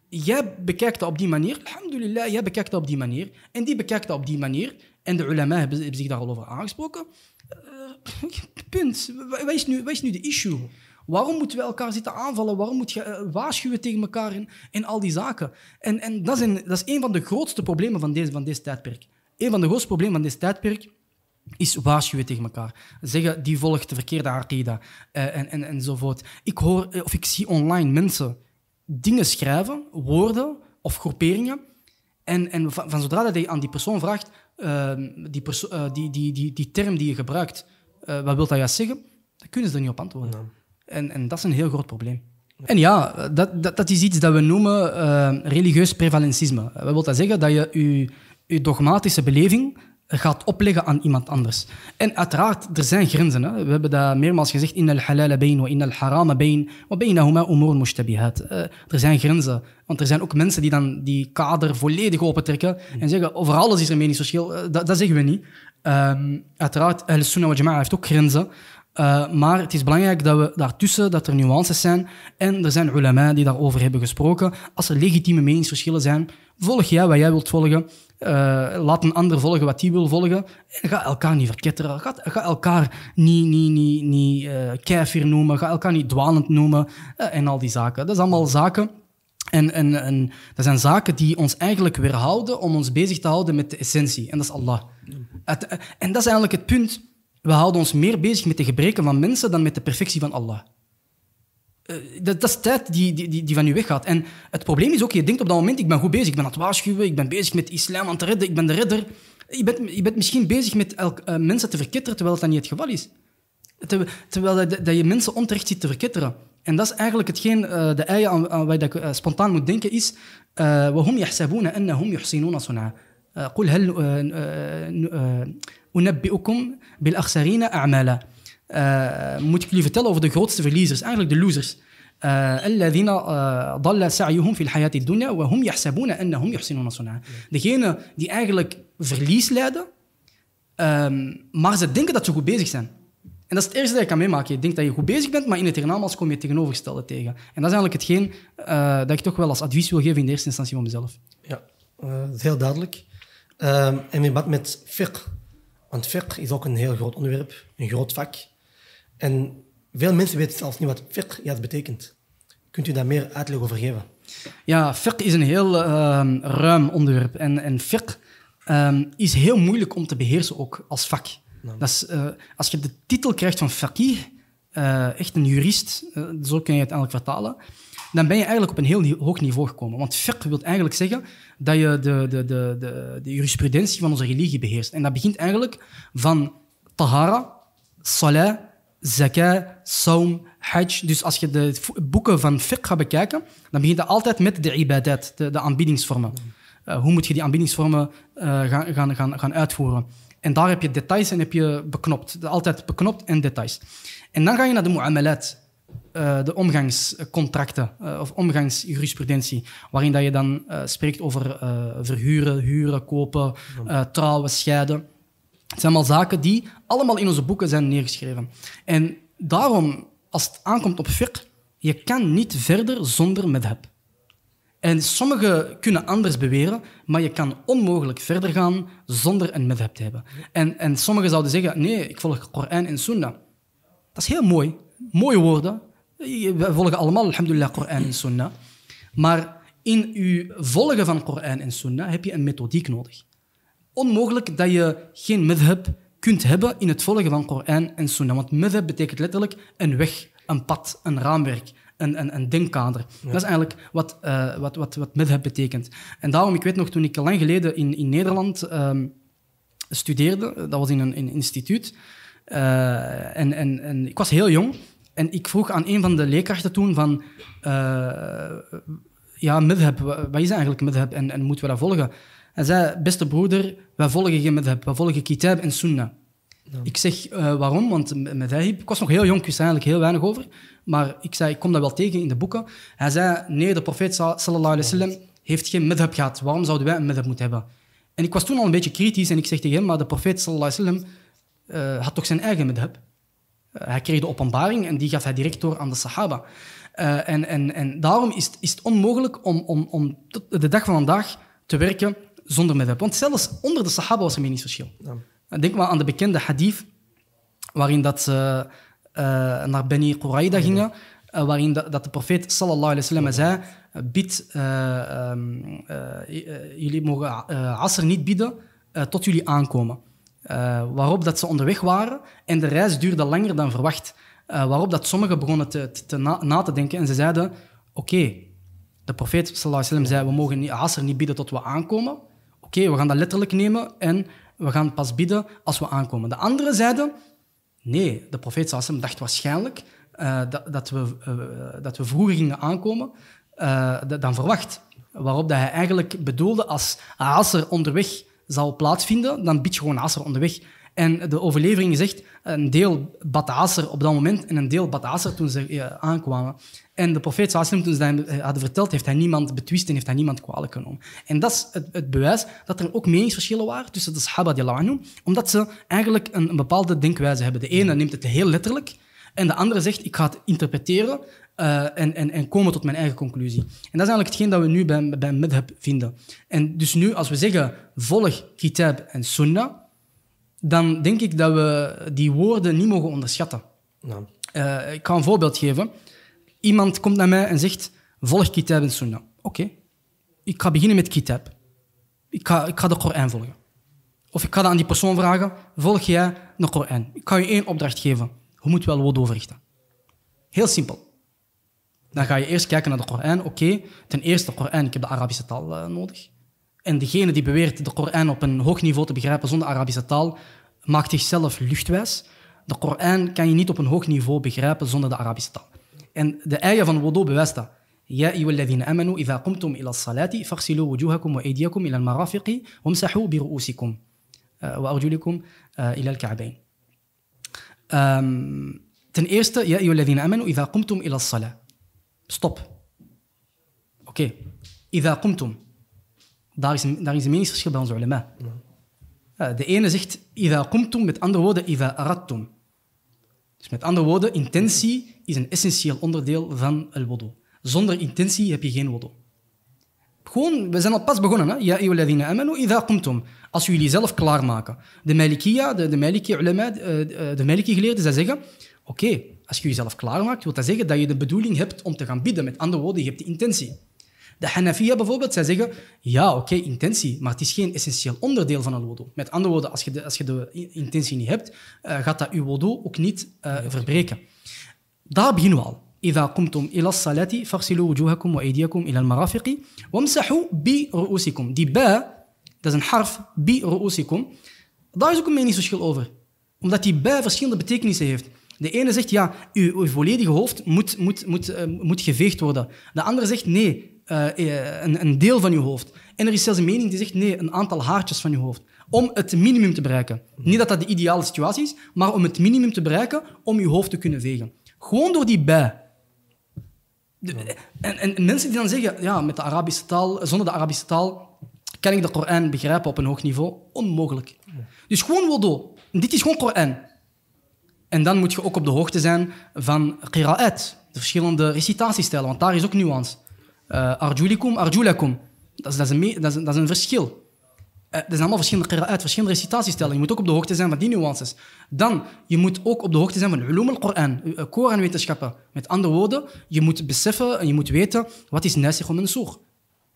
Jij bekijkt dat op die manier, alhamdulillah, jij bekijkt dat op die manier. En die bekijkt dat op die manier. En de ulama hebben, zich daar al over aangesproken. Eh, punt. Wat is, nu, wat nu de issue? Waarom moeten we elkaar zitten aanvallen? Waarom moet je eh, waarschuwen tegen elkaar en, al die zaken? En, en dat, is een, dat is van de grootste problemen van, deze, van dit tijdperk. Een van de grootste problemen van dit tijdperk is waarschuwen tegen elkaar. Zeggen, die volgt de verkeerde Aqida uh, eh, en, en, enzovoort. Ik hoor, eh, of ik zie online mensen dingen schrijven, woorden of groeperingen. En, en van, zodra dat je aan die persoon vraagt, ehm, die, perso eh, die, die, die, die, term die je gebruikt, wat wil dat juist zeggen? Dan kunnen ze er niet op antwoorden. En, en dat is een heel groot probleem. En ja, dat, dat, dat is iets dat we noemen ehm, religieus prevalentisme. Wat wil dat zeggen? Dat je je, je dogmatische beleving gaat opleggen aan iemand anders. En uiteraard, er zijn grenzen. Hè? We hebben dat meermaals gezegd. In al-halala bain, wa in al-harama wa bainahuma umur mushtabihat. Eh, er zijn grenzen. Want er zijn ook mensen die dan die kader volledig opentrekken en zeggen, over alles is er meningsverschil. Eh, dat, dat, zeggen we niet. Ehm, uiteraard, al-sunnah wa jama'a heeft ook grenzen. Eh, maar het is belangrijk dat we daartussen, dat er nuances zijn. En er zijn ulama die daarover hebben gesproken. Als er legitieme meningsverschillen zijn, volg jij wat jij wilt volgen. Eh, laat een ander volgen wat die wil volgen. En ga elkaar niet verketteren. Ga, elkaar niet, niet, niet, niet uh, noemen. Ga elkaar niet dwalend noemen. Eh, en al die zaken. Dat is allemaal zaken. En, en, en dat zijn zaken die ons eigenlijk weerhouden om ons bezig te houden met de essentie. En dat is Allah. en dat is eigenlijk het punt. We houden ons meer bezig met de gebreken van mensen dan met de perfectie van Allah. Eh, dat, dat, is tijd die, die, die, van je weggaat. En het probleem is ook, je denkt op dat moment, ik ben goed bezig, ik ben aan het waarschuwen, ik ben bezig met islam aan te redden, ik ben de redder. Je bent, je bent misschien bezig met elk, eh, mensen te verketteren, terwijl dat niet het geval is. terwijl dat, je mensen onterecht ziet te verketteren. En dat is eigenlijk hetgeen, uh, de eieren aan, aan ik spontaan moet denken, is... وَهُمْ يَحْسَبُونَ أَنَّهُمْ يُحْسِنُونَ صُنْعًا قُلْ هَلْ أُنَبِّئُكُمْ بِالْأَخْسَرِينَ أَعْمَالًا uh, moet ik jullie vertellen over de grootste verliezers, eigenlijk de losers. الذين ضل سعيهم في الحياة الدنيا وهم يحسبون أنهم يحسنون Degene die eigenlijk verlies leiden. Ehm, maar ze denken dat ze goed bezig zijn. En dat is het eerste dat je kan meemaken. Je denkt dat je goed bezig bent, maar in het hiernamaals kom je het tegenovergestelde tegen. En dat is eigenlijk hetgeen eh, dat ik toch wel als advies wil geven in de eerste instantie van mezelf. Ja, dat eh, is heel duidelijk. Ehm, en in verband met fiqh, want fiqh is ook een heel groot onderwerp, een groot vak. En veel mensen weten zelfs niet wat fiqh betekent. Kunt u daar meer uitleg over geven? Ja, fiqh is een heel ehm, ruim onderwerp. En, en fiqh ehm, is heel moeilijk om te beheersen ook als vak. Nou. Dat is, eh, als je de titel krijgt van faqih, eh, echt een jurist, eh, zo kun je het eigenlijk vertalen, dan ben je eigenlijk op een heel hoog niveau gekomen. Want fiqh wil eigenlijk zeggen dat je de, de, de, de, jurisprudentie van onze religie beheerst. En dat begint eigenlijk van tahara, salah, zaka, saum, hajj. Dus als je de boeken van fiqh gaat bekijken, dan begint dat altijd met de ibadat, de, de mm. eh, hoe moet je die aanbiedingsvormen eh, gaan, gaan, gaan, uitvoeren? En daar heb je details en heb je beknopt. Altijd beknopt en details. En dan ga je naar de mu'amalat, eh, de omgangscontracten of omgangsjurisprudentie, waarin dat je dan spreekt over verhuren, huren, kopen, trouwen, scheiden. Het zijn allemaal zaken die allemaal in onze boeken zijn neergeschreven. En daarom, als het aankomt op fiqh, je kan niet verder zonder madhab. En sommigen kunnen anders beweren, maar je kan onmogelijk verder gaan zonder een madhab te hebben. En, en sommigen zouden zeggen, nee, ik volg Koran en Sunnah. Dat is heel mooi. Mooie woorden. We volgen allemaal, alhamdulillah, Koran en Sunnah. Maar in uw volgen van Koran en Sunnah heb je een methodiek nodig onmogelijk dat je geen madhab kunt hebben in het volgen van Koran en Sunnah. Want madhab betekent letterlijk een weg, een pad, een raamwerk. Een, een, een denkkader. Dat is eigenlijk wat, uh, wat, wat, wat madhab betekent. En daarom, ik weet nog, toen ik lang geleden in, in Nederland ehm, studeerde, eh, dat was in een, in instituut, eh, en, en, en ik was heel jong, en ik vroeg aan een van de leerkrachten toen van... Uh, ja, madhab, wat is eigenlijk madhab en, en moeten we dat volgen? Hij zei, beste broeder, wij volgen je met wij volgen kitab en sunnah. Ik zeg eh, waarom, want met ik was nog heel jong, ik wist eigenlijk heel weinig over. Maar ik zei, ik kom dat wel tegen in de boeken. Hij zei, nee, de profeet sallallahu alaihi wasallam heeft geen madhab gehad. Waarom zouden wij een madhab moeten hebben? En ik was toen al een beetje kritisch en ik zeg tegen hem, maar de profeet sallallahu alaihi wasallam uh, eh, had toch zijn eigen madhab? Eh, hij kreeg de openbaring en die gaf hij direct door aan de sahaba. en, en, en daarom is het, is het onmogelijk om, om, om de dag van vandaag te werken zonder madhab. Want zelfs onder de sahaba was er meningsverschil. Ja. Eh, denk maar aan de bekende hadith, waarin dat ze eh, naar Beni Quraida gingen, eh, waarin dat, de profeet sallallahu alaihi wasallam zei, bid, ehm, jullie mogen Asr niet bieden tot jullie aankomen. waarop dat ze onderweg waren en de reis duurde langer dan verwacht. waarop dat sommigen begonnen te, te, na, te denken en ze zeiden, oké, de profeet sallallahu alaihi zei, we mogen Asr niet bieden tot we aankomen. Oké, we gaan dat letterlijk nemen en we gaan pas bidden als we aankomen. De andere zeiden, nee, de profeet Sassem dacht waarschijnlijk eh, dat, dat, we, eh, dat we vroeger gingen aankomen eh, dan verwacht. Waarop dat hij eigenlijk bedoelde, als Aser onderweg zal plaatsvinden, dan bid je gewoon Aser onderweg. En de overlevering zegt, een deel bad Aser op dat moment en een deel bad Aser toen ze aankwamen. En de profeet Sallallahu toen ze dat eh, hadden verteld, heeft hij niemand betwist en heeft hij niemand kwalijk genomen. En dat is het, het bewijs dat er ook meningsverschillen waren tussen de sahaba die omdat ze eigenlijk een, bepaalde denkwijze hebben. De ene neemt het heel letterlijk en de andere zegt, ik ga het interpreteren eh, en, en, en komen tot mijn eigen conclusie. En dat is eigenlijk hetgeen dat we nu bij, bij vinden. En dus nu, als we zeggen, volg kitab en sunnah, dan denk ik dat we die woorden niet mogen onderschatten. Nou. ik ga een voorbeeld geven. Iemand komt naar mij en zegt, volg kitab en sunnah. Nou, oké, ik ga beginnen met kitab. Ik ga, ik de Koran volgen. Of ik ga dat aan die persoon vragen, volg jij de Koran? Ik ga je één opdracht geven. Hoe moet wel woorden overrichten? Heel simpel. Dan ga je eerst kijken naar de Koran. Oké, ten eerste de Koran, ik heb de Arabische taal eh, nodig. En degene die beweert de Koran op een hoog niveau te begrijpen zonder Arabische taal, maakt zichzelf luchtwijs. De Koran kan je niet op een hoog niveau begrijpen zonder de Arabische taal. En de ayah van wudu bewijst يا أيها الذين آمنوا إذا قمتم إلى الصلاة فاغسلوا وجوهكم وأيديكم إلى المرافق وامسحوا برؤوسكم آه، وأرجلكم آه، إلى الكعبين تن ايرست يا ايها الذين آمنوا إذا قمتم إلى الصلاة. ستوب اوكي إذا قمتم. Daar is, daar is een meningsverschil bij onze ulema. إذا قمتم, بت اندر woorden إذا أردتم. Dus met andere woorden, intentie is een essentieel onderdeel van el wodo. Zonder intentie heb je geen wodo. Gewoon, we zijn al pas begonnen. Hè? Ja, eeuwladina amanu, idha kumtum. Als jullie zelf klaarmaken. De Malikiya, de, de eh, eh, Maliki de, de geleerden, zeggen... Oké, als je jezelf klaarmaakt, wil dat zeggen dat je de bedoeling hebt om te gaan bidden. Met andere woorden, je hebt de intentie. De Hanafiya bijvoorbeeld, zij zeggen, ja, oké, intentie, maar het is geen essentieel onderdeel van een wodo. Met andere woorden, als je de, als je de intentie niet hebt, uh, gaat dat je wodo ook niet uh, verbreken. Daar beginnen we al. إذا قمتم إلى الصلاة فاغسلوا وجوهكم وأيديكم إلى المرافق وامسحوا برؤوسكم دي با dat is een harf, برؤوسكم daar is ook een verschil over omdat die bij verschillende betekenissen heeft de ene zegt ja, uw, uw volledige hoofd moet, moet, moet, uh, moet geveegd worden de andere zegt nee, eh, eh, een, deel van je hoofd. En er is zelfs een mening die zegt nee, een aantal haartjes van je hoofd. Om het minimum te bereiken. Niet dat dat de ideale situatie is, maar om het minimum te bereiken om je hoofd te kunnen vegen. Gewoon door die bij. en, mensen die dan zeggen, ja, met de Arabische taal, zonder de Arabische taal kan ik de Koran begrijpen op een hoog niveau. Onmogelijk. Dus gewoon wodo. Dit is gewoon Koran. En dan moet je ook op de hoogte zijn van qira'at, de verschillende recitatiestijlen, want daar is ook nuance. Uh, arjulikum, arjulakum. Dat is, dat, een, dat, is, dat is een verschil. Er eh, zijn allemaal verschillende uit, verschillende recitatiestellen. Je moet ook op de hoogte zijn van die nuances. Dan, je moet ook op de hoogte zijn van ulum al-Qur'an, eh, Koranwetenschappen. Met andere woorden, je moet beseffen en je moet weten wat is nasikh en mensoeg.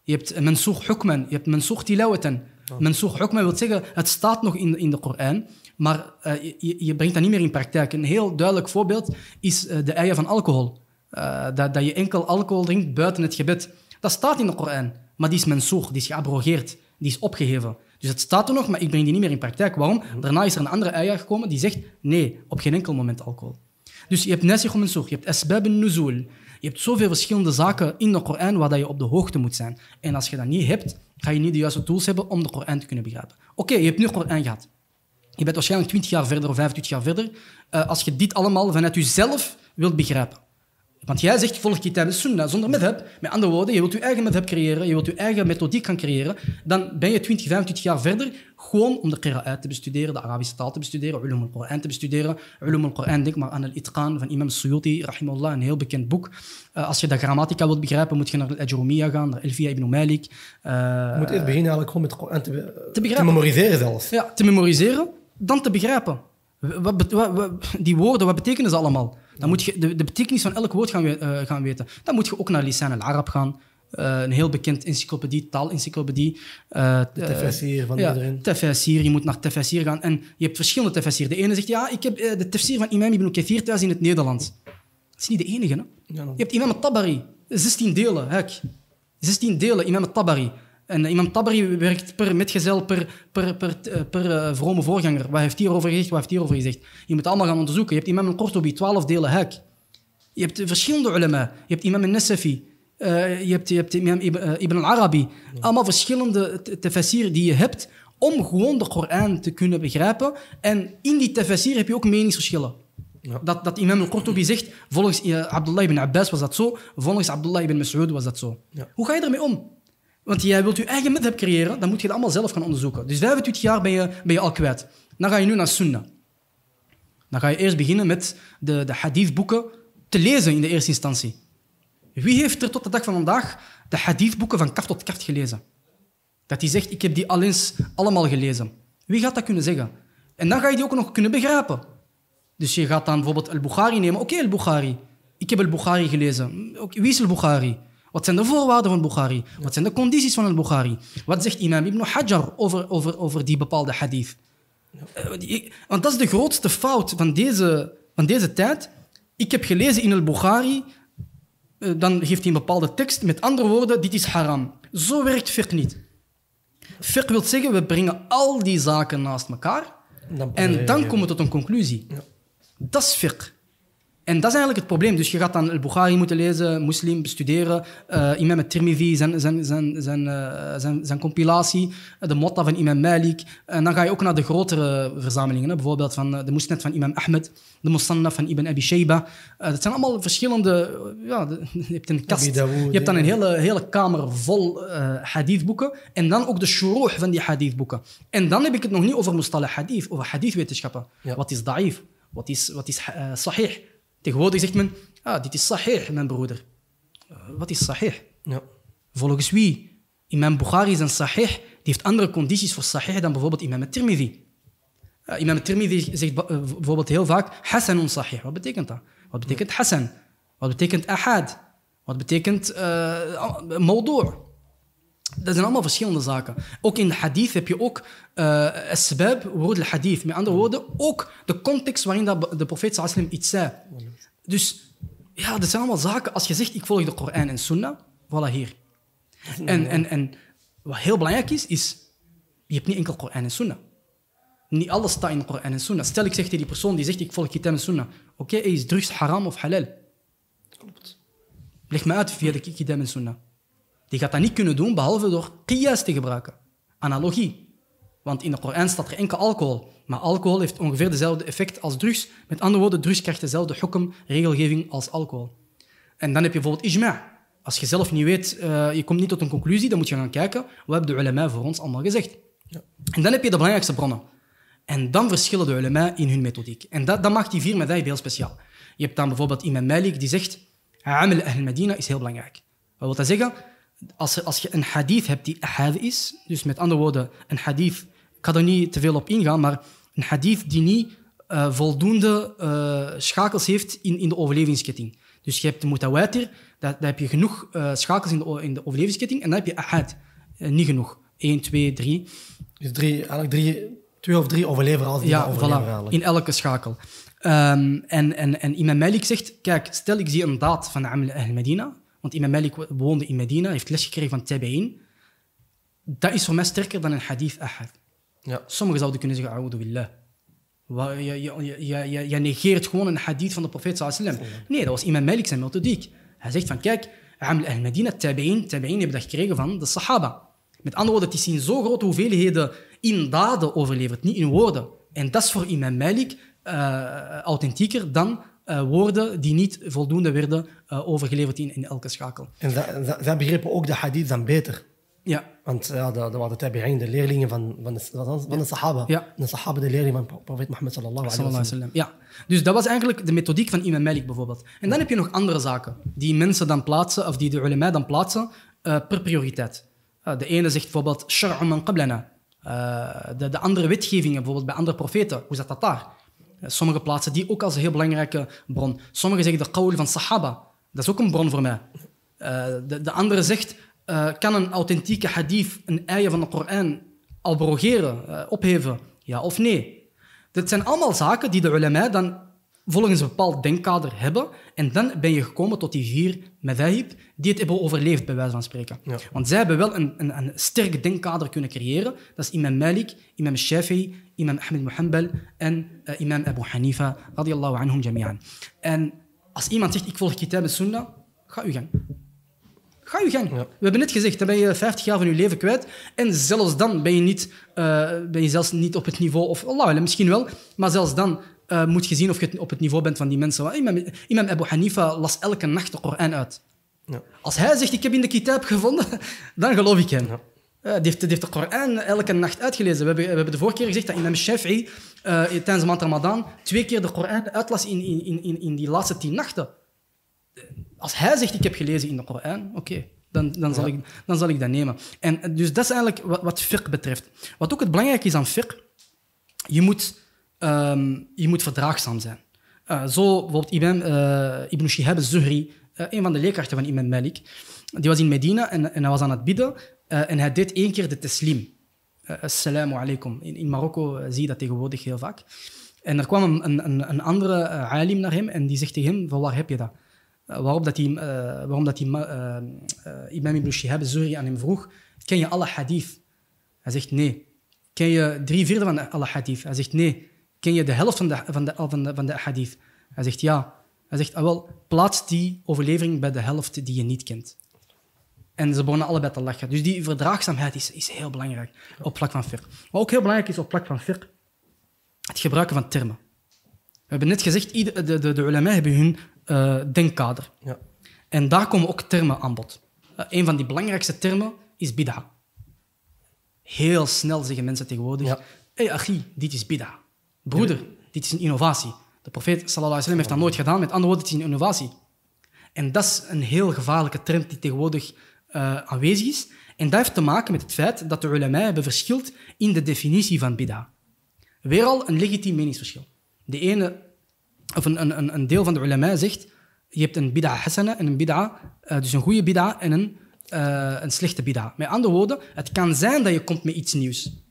Je hebt mensoeg hukman, je hebt mensoeg tilawatan. Oh. Mensoeg hukman wil zeggen, het staat nog in, in de Koran, maar je, je, brengt dat niet meer in praktijk. Een heel duidelijk voorbeeld is de eieren van alcohol. Eh, dat, dat je enkel alcohol drinkt buiten het gebed. Dat staat in de Koran, maar die is mensoeg, die is geabrogeerd, die is opgeheven. Dus het staat er nog, maar ik breng die niet meer in praktijk. Waarom? Mhm. Daarna is er een andere ayah gekomen die zegt, nee, op geen enkel moment alcohol. Dus je hebt om mensoeg, je hebt en nuzul Je hebt zoveel verschillende zaken in de Koran waar dat je op de hoogte moet zijn. En als je dat niet hebt, ga je niet de juiste tools hebben om de Koran te kunnen begrijpen. Oké, je hebt nu Koran gehad. Je bent waarschijnlijk 20 jaar verder of 25 jaar verder. Eh, als je dit allemaal vanuit jezelf wilt begrijpen. Want jij zegt, volg kitab en sunnah zonder madhab. Met andere woorden, je wilt je eigen madhab creëren, je wilt je eigen methodiek gaan creëren. Dan ben je 20, 25 jaar verder gewoon om de uit te bestuderen, de Arabische taal te bestuderen, ulum al-Qur'an te bestuderen. Ulum al-Qur'an, denk maar aan al-Itqan van imam Suyuti, rahimullah een heel bekend boek. Eh, als je de grammatica wilt begrijpen, moet je naar al-Ajrumiyya gaan, naar Elfia ibn Malik. je eh, moet eerst beginnen eigenlijk gewoon met Qur'an te, te, memoriseren zelfs. Ja, te memoriseren, dan te begrijpen. wat, wat, die woorden, wat betekenen ze allemaal? Dan moet je de, de betekenis van elk woord gaan, eh, gaan weten. Dan moet je ook naar Lisan al-Arab gaan. Eh, een heel bekend encyclopedie, taalencyclopedie. Uh, tefessier van ja, iedereen. je moet naar Tefessier gaan. En je hebt verschillende tefessier. De ene zegt, ja, ik heb de tefessier van imam Ibn Kathir thuis in het Nederlands. Dat is niet de enige, hè? je hebt imam tabari 16 delen, hek. 16 delen, imam tabari en iemand Tabri werkt per metgezel, per, per, per, eh, eh, vrome voorganger. Wat heeft hierover gezegd, wat heeft hierover gezegd? Je moet allemaal gaan onderzoeken. Je hebt imam al-Qurtubi, twaalf delen hek. Je hebt verschillende ulama. Je hebt imam al-Nasafi. Eh, je, hebt, je hebt imam Ibn al-Arabi. Allemaal verschillende tafsir die je hebt om gewoon de Koran te kunnen begrijpen. En in die tafsir heb je ook meningsverschillen. Ja. Dat, dat imam al-Qurtubi zegt, volgens Abdullah ibn Abbas was dat zo, volgens Abdullah ibn Mas'ud was dat zo. Hoe ga je ermee om? Want jij wilt je eigen madhab creëren, dan moet je het allemaal zelf gaan onderzoeken. Dus 25 jaar ben je, ben je al kwijt. Dan ga je nu naar sunnah. Dan ga je eerst beginnen met de, de hadithboeken te lezen in de eerste instantie. Wie heeft er tot de dag van vandaag de hadithboeken van kaart tot kaart gelezen? Dat hij zegt, ik heb die al allemaal gelezen. Wie gaat dat kunnen zeggen? En dan ga je die ook nog kunnen begrijpen. Dus je gaat dan bijvoorbeeld al bukhari nemen. Oké, okay, al bukhari Ik heb al bukhari gelezen. Wie is al bukhari wat zijn de voorwaarden van Bukhari? Wat zijn de condities van al-Bukhari? Wat zegt imam Ibn Hajar over, over, over die bepaalde hadith? Eh, want dat is de grootste fout van deze, van deze tijd. Ik heb gelezen in een bukhari eh, dan geeft hij een bepaalde tekst. Met andere woorden, dit is haram. Zo werkt fiqh niet. Fiqh wil zeggen, we brengen al die zaken naast elkaar. en dan komen we tot een conclusie. Dat is fiqh. En dat is eigenlijk het probleem. Dus je gaat dan Bukhari moeten lezen, moslim bestuderen, uh, Imam al-Tirmidhi, zijn, zijn, zijn, zijn, eh, zijn, zijn, compilatie, de Motta van Imam Malik. En dan ga je ook naar de grotere verzamelingen, hè? bijvoorbeeld van eh, de Musnad van Imam Ahmed, de Musannaf van Ibn Abi Shayba. dat zijn allemaal verschillende... Ja, je hebt een kast, je hebt dan een hele, hele kamer vol hadithboeken en dan ook de shuruh van die hadithboeken. En dan heb ik het nog niet over mustalah hadith, over hadithwetenschappen. Wat is da'if? Wat is, wat is sahih? Tegenwoordig zegt men, ah, dit is sahih, mijn broeder. Eh, wat is sahih? Volgens wie? Imam Bukhari is een sahih, die heeft andere condities voor sahih dan bijvoorbeeld Imam Tirmidhi. Uh, imam Tirmidhi zegt eh, bijvoorbeeld heel vaak Hasan sahih. Wat betekent dat? Wat betekent Hasan Wat betekent Ahad? Wat betekent uh, dat zijn allemaal verschillende zaken. Ook in de hadith heb je ook uh, eh, asbab, woord hadith. Met andere woorden, ook de context waarin dat de profeet sallam iets zei. Dus ja, dat zijn allemaal zaken. Als je zegt, ik volg de Koran en Sunnah, voilà hier. En, en, en wat heel belangrijk is, is je hebt niet enkel Koran en Sunnah. Niet alles staat in de Koran en Sunnah. Stel, ik zeg tegen die persoon die zegt, ik volg Kitab en Sunnah. Oké, okay, is drugs haram of halal? Klopt. Leg me uit via de Kitab en Sunnah. Die gaat dat niet kunnen doen behalve door qiyas te gebruiken. Analogie. Want in de Koran staat er enkel alcohol. Maar alcohol heeft ongeveer dezelfde effect als drugs. Met andere woorden, drugs krijgt dezelfde hukm, regelgeving als alcohol. En dan heb je bijvoorbeeld ijma. Als je zelf niet weet, eh, je komt niet tot een conclusie, dan moet je gaan kijken wat hebben de ulama voor ons allemaal gezegd. Ja. En dan heb je de belangrijkste bronnen. En dan verschillen de ulama in hun methodiek. En dat, dat maakt die vier madhahib heel speciaal. Je hebt dan bijvoorbeeld Imam Malik die zegt, Amel al-Medina is heel belangrijk. Wat wil dat zeggen? als, als je een hadith hebt die ahad is, dus met andere woorden, een hadith, ik ga er niet te veel op ingaan, maar een hadith die niet eh, voldoende eh, schakels heeft in, in de overlevingsketting. Dus je hebt de mutawatir, daar, heb je genoeg eh, schakels in de, in de overlevingsketting, en dan heb je ahad, niet genoeg. Eén, twee, drie. Dus drie, eigenlijk drie, twee of drie overleveren als die in elke schakel. Ehm, en, en, en Imam Malik zegt, kijk, stel ik zie een daad van de al-Medina, want Imam Malik woonde in Medina, heeft les gekregen van Tabi'in. Dat is voor mij sterker dan een hadith ahad. Ja. Sommigen zouden kunnen zeggen, a'udhu billah. Je, negeert gewoon een hadith van de profeet sallallahu Nee, dat was Imam Malik zijn methodiek. Hij zegt van, kijk, Amal al-Medina, Tabi'in, Tabi'in hebben dat gekregen van de sahaba. Met andere woorden, het is in zo grote hoeveelheden in daden overleverd, niet in woorden. En dat is voor Imam Malik eh, authentieker dan eh, woorden die niet voldoende werden eh, overgeleverd in, in elke schakel. En zij begrepen ook de hadith dan beter. Ja. Want ja, dat, waren de de leerlingen van, van, de, van de sahaba. Ja. De sahaba, de leerlingen van profeet Mohammed sallallahu alaihi wasallam. Ja. Dus dat was eigenlijk de methodiek van imam Malik bijvoorbeeld. En dan heb je nog andere zaken die mensen dan plaatsen, of die de ulema dan plaatsen, eh, per prioriteit. de ene zegt bijvoorbeeld shar'u man qablana. de, de andere wetgevingen bijvoorbeeld bij andere profeten, hoe zat dat daar? Eh, sommige plaatsen die ook als een heel belangrijke bron. Sommigen zeggen de qawl van sahaba. Dat is ook een bron voor mij. Eh, de, andere zegt, eh, kan een authentieke hadith, een eier van de Koran, abrogeren, uh, opheven? Ja of nee? Dit zijn allemaal zaken die de ulama dan volgens een bepaald denkkader hebben. En dan ben je gekomen tot die vier Madahib die het hebben overleefd, bij wijze van spreken. Want zij hebben wel een, een, een, sterk denkkader kunnen creëren. Dat is imam Malik, imam Shafi'i, imam Ahmed Muhammad en eh, imam Abu Hanifa, radiyallahu anhum jami'an. En als iemand zegt, ik volg kitab en sunnah, ga uw gang. Ga uw gang. We hebben net gezegd, dan ben je 50 jaar van je leven kwijt. En zelfs dan ben je, niet, eh, ben je zelfs niet op het niveau, of Allah, misschien wel, maar zelfs dan uh, moet je zien of je op het niveau bent van die mensen. Want imam, imam Abu Hanifa las elke nacht de Koran uit. Ja. Als hij zegt, ik heb in de kitab gevonden, dan geloof ik hem. Ja. Eh, die, heeft, heeft, de Koran elke nacht uitgelezen. We hebben, we hebben de vorige keer gezegd dat imam Shafi'i eh, tijdens de maand Ramadan twee keer de Koran uitlas in, in, in, in die laatste tien nachten. Als hij zegt, ik heb gelezen in de Koran, oké. Dan, dan, zal ik, dan zal ik dat nemen. En dus dat is eigenlijk wat, wat betreft. Wat ook het belangrijke is aan fiqh, je moet Ehm, je moet verdraagzaam zijn. Eh, zo bijvoorbeeld Ibn, uh, Ibn Shihab zuhri eh, een van de leerkrachten van Ibn Malik, die was in Medina en, en hij was aan het bidden en hij deed één keer de teslim. assalamu alaikum. In, Marokko zie je dat tegenwoordig heel vaak. En er kwam een, een, een andere alim naar hem en die zegt tegen hem, van waar heb je dat? waarop dat hij, waarom dat hij Imam Ibn Shihab zuhri aan hem vroeg, ken je alle hadith? Hij zegt nee. Ken je drie vierde van alle hadith? Hij zegt nee ken je de helft van de, van de, van de, hadith? Hij zegt ja. Hij zegt, ah wel, plaats die overlevering bij de helft die je niet kent. En ze begonnen allebei te lachen. Dus die verdraagzaamheid is, is heel belangrijk op vlak van fiqh. Maar ook heel belangrijk is op vlak van fiqh, het gebruiken van termen. We hebben net gezegd, de, de, de hebben hun eh, denkkader. Ja. En daar komen ook termen aan bod. Uh, een van die belangrijkste termen is bid'a. Heel snel zeggen mensen tegenwoordig, ja. hey, achie, dit is bid'a. Broeder, dit is een innovatie. De profeet sallallahu heeft dat nooit gedaan. Met andere woorden, het is een innovatie. En dat is een heel gevaarlijke trend die tegenwoordig eh, aanwezig is. En dat heeft te maken met het feit dat de ulama hebben verschilt in de definitie van bid'a. Weer al een legitiem meningsverschil. De ene, of een, een, een deel van de ulama zegt, je hebt een bid'a hasana en een bid'a, eh, dus een goede bid'a en een, eh, een slechte bid'a. Met andere woorden, het kan zijn dat je komt met iets nieuws.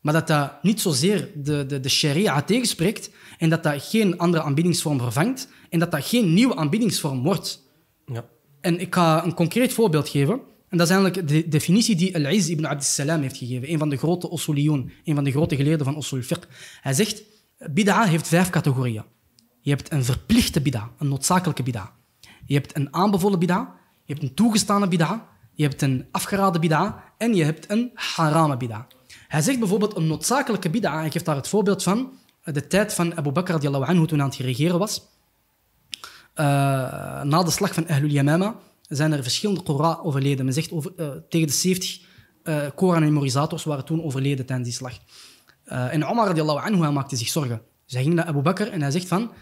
Maar dat dat niet zozeer de, de, de sharia tegenspreekt en dat dat geen andere aanbiedingsvorm vervangt en dat dat geen nieuwe aanbiedingsvorm wordt. Ja. En ik ga een concreet voorbeeld geven. En dat is eigenlijk de definitie die Al-Iz ibn Abdissalam heeft gegeven. Een van de grote usuliyun, een van de grote geleerden van usul fiqh. Hij zegt, bid'a heeft vijf categorieën. Je hebt een verplichte bid'a, een noodzakelijke bid'a. Je hebt een aanbevolen bid'a, je hebt een toegestane bid'a, je hebt een afgeraden bid'a en je hebt een harame bid'a. Hij zegt bijvoorbeeld een noodzakelijke bid'a. Hij geeft daar het voorbeeld van eh, de tijd van Abu Bakr radiallahu anhu toen hij aan het regeren was. Eh, na de slag van Ahlul Yamama zijn er verschillende Koran overleden. Men zegt over, eh, tegen de 70 uh, Koran-memorisators waren toen overleden tijdens die slag. en Omar radiallahu anhu hij maakte zich zorgen. Dus hij ging naar Abu Bakr en hij zegt van...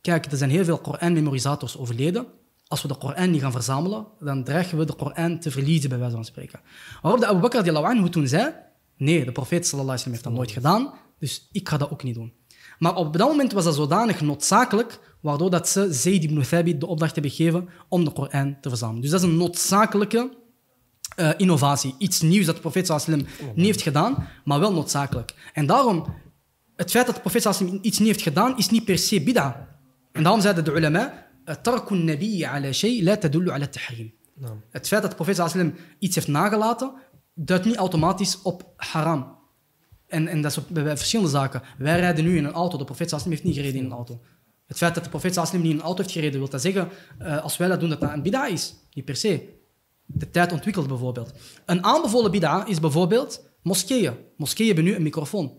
Kijk, er zijn heel veel Koran-memorisators overleden. Als we de Koran niet gaan verzamelen, dan dreigen we de Koran te verliezen, bij wijze van spreken. Waarop de Abu Bakr radiallahu anhu toen zei... Nee, de profeet sallallahu alaihi heeft dat nooit gedaan, dus ik ga dat ook niet doen. Maar op dat moment was dat zodanig noodzakelijk, waardoor dat ze Zayd ibn Thabit de opdracht hebben gegeven om de Koran te verzamelen. Dus dat is een noodzakelijke eh, innovatie. Iets nieuws dat de profeet sallallahu alaihi niet heeft gedaan, maar wel noodzakelijk. En daarom, het feit dat de profeet sallallahu alaihi iets niet heeft gedaan, is niet per se bid'a. En daarom zeiden de ulama, ala shay la tadullu ala tahrim. Nou. Het feit dat de profeet sallallahu iets heeft nagelaten, duidt niet automatisch op haram. En, en dat is op, bij, verschillende zaken. Wij rijden nu in een auto. De profeet Salim heeft niet gereden in een auto. Het feit dat de profeet Salim niet in een auto heeft gereden, wil dat zeggen, uh, als wij dat doen, dat dat een bid'a is. Niet per se. De tijd ontwikkelt bijvoorbeeld. Een aanbevolen bid'a is bijvoorbeeld moskeeën. Moskeeën hebben nu een microfoon.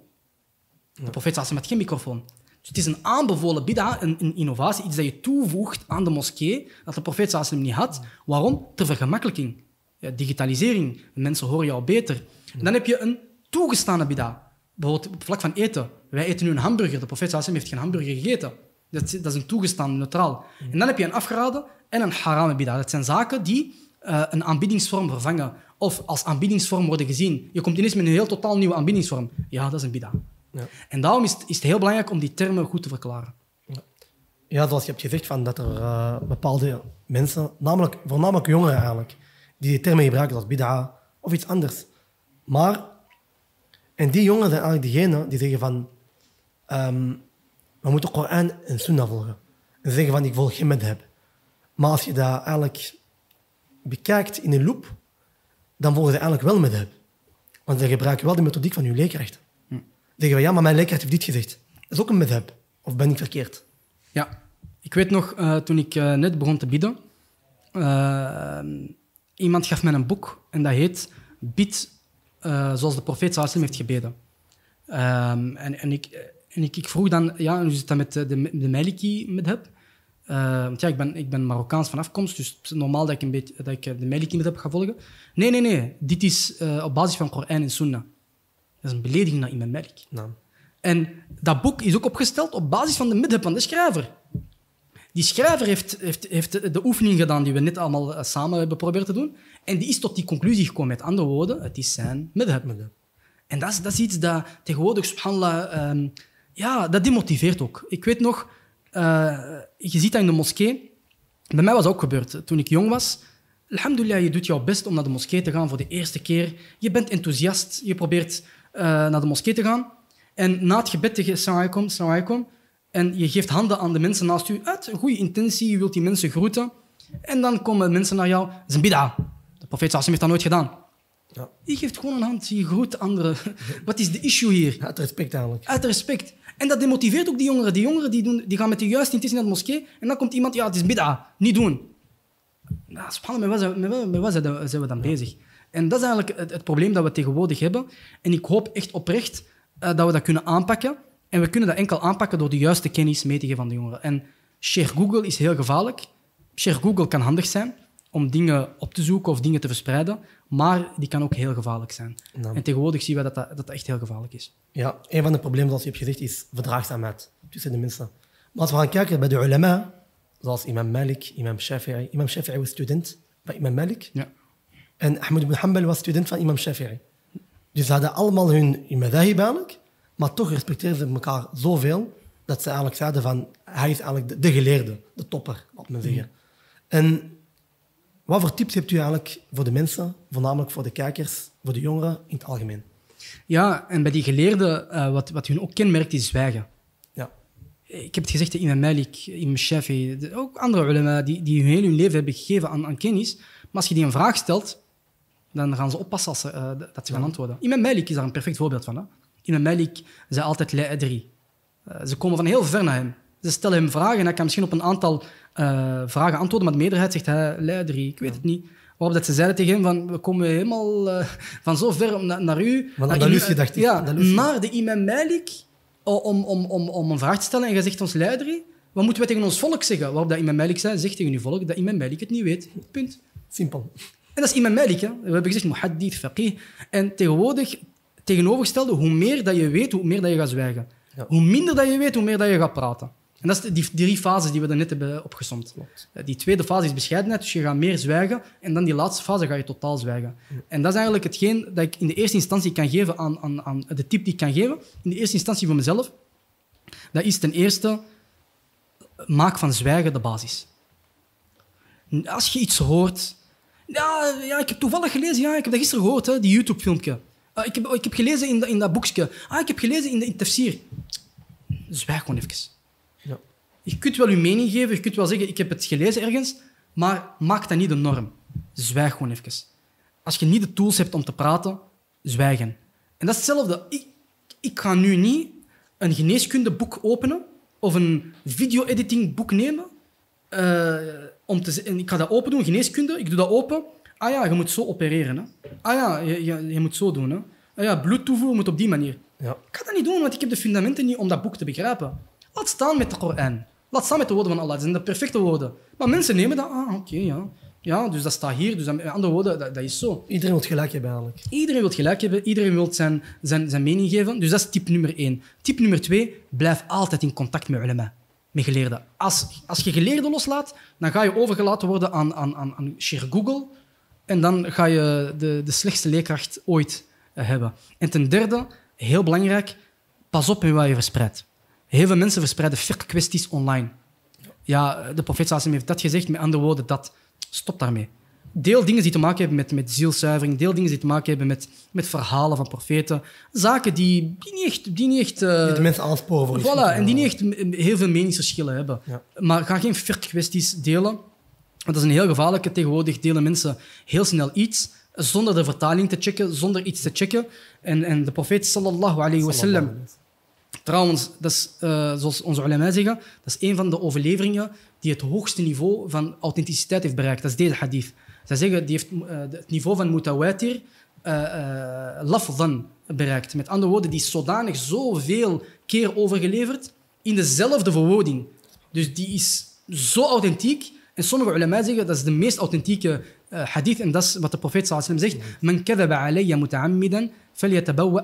De profeet Sassim had geen microfoon. Dus het is een aanbevolen bid'a, een, een, innovatie, iets dat je toevoegt aan de moskee, dat de profeet Salim niet had. Waarom? Ter vergemakkelijking ja, digitalisering. Mensen horen jou beter. Dan heb je een toegestane bida. Bijvoorbeeld op vlak van eten. Wij eten nu een hamburger. De profeet Sassim heeft geen hamburger gegeten. Dat, dat is een toegestaan, neutraal. En dan heb je een afgeraden en een haram bida. Dat zijn zaken die eh, een aanbiedingsvorm vervangen. Of als aanbiedingsvorm worden gezien. Je komt ineens met een heel totaal nieuwe aanbiedingsvorm. Ja, dat is een bida. En daarom is het, is heel belangrijk om die termen goed te verklaren. Ja, zoals je hebt gezegd, van dat er eh, bepaalde mensen, namelijk, voornamelijk jongeren eigenlijk, die de termen gebruiken als bid'a of iets anders. Maar, en die jongeren zijn eigenlijk diegenen die zeggen van, ehm, we moeten Koran en Sunna volgen. En zeggen van, ik volg geen heb. Maar als je dat eigenlijk bekijkt in een loop, dan volgen ze eigenlijk wel met Want ze gebruiken wel de methodiek van hun leerkrachten. Hm. Zeggen we, ja, maar mijn leerkracht heeft dit gezegd. Dat is ook een heb. Of ben ik verkeerd? Ja, ik weet nog, eh, toen ik eh, net begon te bidden, eh, iemand gaf mij een boek en dat heet Bid eh, zoals de profeet Salsim heeft gebeden. Ehm, en, en, ik, eh, en ik, vroeg dan, ja, hoe zit dat met eh, de, de maliki heb, ehm, want ja, ik ben, ik ben Marokkaans van afkomst, dus normaal dat ik, een beetje, dat ik de maliki heb ga volgen. Nee, nee, nee, dit is op basis van Koran en Sunnah. Dat is een belediging naar iemand Malik. Nou. En dat boek is ook opgesteld op basis van de medheb van de schrijver. Die schrijver heeft, heeft, heeft de oefening gedaan die we net allemaal eh, samen hebben geprobeerd te doen. En die is tot die conclusie gekomen. Met andere woorden, het is zijn medhab. En dat is, iets dat tegenwoordig, subhanallah, ehm, ja, dat demotiveert ook. Ik weet nog, eh, je ziet dat in de moskee. Bij mij was dat ook gebeurd eh, toen ik jong was. Alhamdulillah, je doet jouw best om naar de moskee te gaan voor de eerste keer. Je bent enthousiast, je probeert naar de moskee te gaan. En na het gebed tegen Assalamu alaikum, en je geeft handen aan de mensen naast u uit een goede intentie. Je wilt die mensen groeten. En dan komen mensen naar jou. het is een bid'a. De profeet Sassim heeft dat nooit gedaan. Ja. Je geeft gewoon een hand, je groet anderen. Wat is de issue hier? Uit respect eigenlijk. Uit respect. En dat demotiveert ook die jongeren. Die jongeren die doen, die gaan met de juiste intentie naar de moskee. En dan komt iemand, ja, het is bid'a, niet doen. Nou, spannend, met wat, zijn we dan bezig? En dat is eigenlijk het, probleem dat we tegenwoordig hebben. En ik hoop echt oprecht eh, dat we dat kunnen aanpakken. En we kunnen dat enkel aanpakken door de juiste kennis mee te geven van de jongeren. En share Google is heel gevaarlijk. Share Google kan handig zijn om dingen op te zoeken of dingen te verspreiden, maar die kan ook heel gevaarlijk zijn. Nou. En tegenwoordig zien we dat dat, echt heel gevaarlijk is. Ja, een van de problemen, zoals je hebt gezegd, is verdraagzaamheid tussen de mensen. Maar als we gaan kijken bij de ulama, zoals imam Malik, imam Shafi'i. Imam Shafi'i was student van imam Malik. Ja. En Ahmed ibn Hanbal was student van imam Shafi'i. Dus ze hadden allemaal hun, madahib madhahib maar toch respecteerden ze elkaar zoveel dat ze eigenlijk zeiden van hij is eigenlijk de, geleerde, de topper, op men zeggen. Mm. En wat voor tips hebt u eigenlijk voor de mensen, voornamelijk voor de kijkers, voor de jongeren in het algemeen? Ja, en bij die geleerden, eh, wat, wat hun ook kenmerkt, is zwijgen. Ja. Ik heb het gezegd, Imam Malik, in Imen Shefi, ook andere ulema die, die hun hele leven hebben gegeven aan, aan kennis. Maar als je die een vraag stelt, dan gaan ze oppassen als ze, eh, dat ze gaan antwoorden. Imam Malik is daar een perfect voorbeeld van. Imam Malik zei altijd la eh, ze komen van heel ver naar hem. Ze stellen hem vragen en hij kan misschien op een aantal eh, vragen antwoorden, maar de meerderheid zegt hij la ik weet het niet. Waarom dat ze zeiden tegen hem van, we komen helemaal eh, van zo ver naar, naar u. Van Andalusië, dacht Ja, naar de imam Malik om, om, om, om een vraag te stellen. En je zegt ons leider, wat moeten we tegen ons volk zeggen? waarom dat imam Malik zei, zeg tegen uw volk dat imam Malik het niet weet. Punt. Simpel. En dat is imam Malik. We hebben gezegd muhaddith, faqih. En tegenwoordig tegenovergestelde, hoe meer dat je weet, hoe meer dat je gaat zwijgen. Hoe minder dat je weet, hoe meer dat je gaat praten. En dat is die drie fases die we net hebben opgesomd. Eh, die tweede fase is bescheidenheid, dus je gaat meer zwijgen. En dan die laatste fase ga je totaal zwijgen. En dat is eigenlijk hetgeen dat ik in de eerste instantie kan geven aan, aan, aan de tip die ik kan geven. In de eerste instantie voor mezelf. Dat is ten eerste, maak van zwijgen de basis. Als je iets hoort... Ja, ja ik heb toevallig gelezen, ja, ik heb dat gisteren gehoord, hè, die YouTube-filmpje. Ah, ik, heb, oh, ik heb gelezen in, dat in dat boekje. Ah, ik heb gelezen in de in Zwijg gewoon even. Ja. Je kunt wel je mening geven, je kunt wel zeggen, ik heb het gelezen ergens, maar maak dat niet de norm. Zwijg gewoon even. Als je niet de tools hebt om te praten, zwijgen. En dat is hetzelfde. Ik, ik ga nu niet een geneeskundeboek openen of een video-editing boek nemen. Eh, om te, ik ga dat open doen, geneeskunde. Ik doe dat open Ah ja, je moet zo opereren. Hè. Ah ja, je, je, je moet zo doen. Hè. Ah ja, bloed toevoegen moet op die manier. Ja. Ik ga dat niet doen, want ik heb de fundamenten niet om dat boek te begrijpen. Laat staan met de Koran. Laat staan met de woorden van Allah. Dat zijn de perfecte woorden. Maar mensen nemen dat. Ah, oké, ja. Ja, dus dat staat hier. Dus met andere woorden, dat, dat, is zo. Iedereen wil gelijk hebben eigenlijk. Iedereen wil gelijk hebben. Iedereen wil zijn, zijn, zijn mening geven. Dus dat is tip nummer één. Tip nummer twee, blijf altijd in contact met ulama. Met geleerden. Als, als je geleerden loslaat, dan ga je overgelaten worden aan, aan, aan, aan Google en dan ga je de, de slechtste leerkracht ooit eh, hebben. En ten derde, heel belangrijk, pas op in wat je verspreidt. Heel veel mensen verspreiden kwesties online. Ja, de profeet Sassim heeft dat gezegd, met andere woorden, dat. Stop daarmee. Deel dingen die te maken hebben met, met zielzuivering, deel dingen die te maken hebben met, met verhalen van profeten. Zaken die, die niet echt... Die, niet echt, eh, die de mensen aansporen voor Voilà, en die niet echt mm, heel veel meningsverschillen hebben. Maar ga geen kwesties delen want dat is een heel gevaarlijke. Tegenwoordig delen mensen heel snel iets zonder de vertaling te checken, zonder iets te checken. En, en de profeet sallallahu alayhi wasallam. Trouwens, dat is, eh, zoals onze ulama zeggen, dat is een van de overleveringen die het hoogste niveau van authenticiteit heeft bereikt. Dat is deze hadith. Zij zeggen, die heeft eh, het niveau van mutawatir uh, bereikt. Met andere woorden, die is zodanig zoveel keer overgeleverd in dezelfde verwoording. Dus die is zo authentiek en sommige ulama zeggen dat is de meest authentieke uh, hadith. En dat is wat de profeet sallam zegt. Men alayya muta'ammidan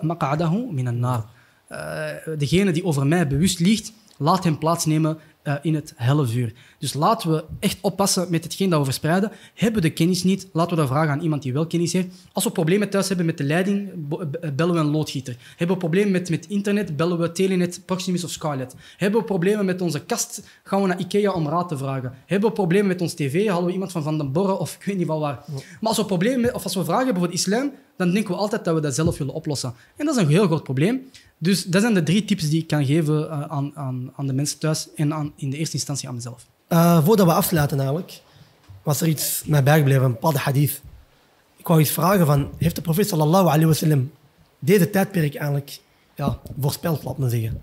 maq'adahu nar eh, degene die over mij bewust liegt, laat hem plaatsnemen eh, in het uur. Dus laten we echt oppassen met hetgeen dat we verspreiden. Hebben we de kennis niet, laten we dat vragen aan iemand die wel kennis heeft. Als we problemen thuis hebben met de leiding, eh, eh, bellen we een loodgieter. Hebben we problemen met, met internet, bellen we Telenet, Proximus of Scarlet. Hebben we problemen met onze kast, gaan we naar IKEA om raad te vragen. Hebben we problemen met ons tv, halen we iemand van Van den Borren of ik weet niet wat waar. Maar als we, problemen of als we vragen hebben voor islam, dan denken we altijd dat we dat zelf willen oplossen. En dat is een heel groot probleem. Dus dat zijn de drie tips die ik kan geven eh, aan, aan, aan de mensen thuis en in de eerste instantie aan mezelf. Eh, voordat we afsluiten namelijk, was er iets mij bijgebleven, een bepaalde hadith. Ik wou iets vragen van, heeft de profeet sallallahu alayhi wasallam tijdperk eigenlijk ja, voorspeld, laat me zeggen?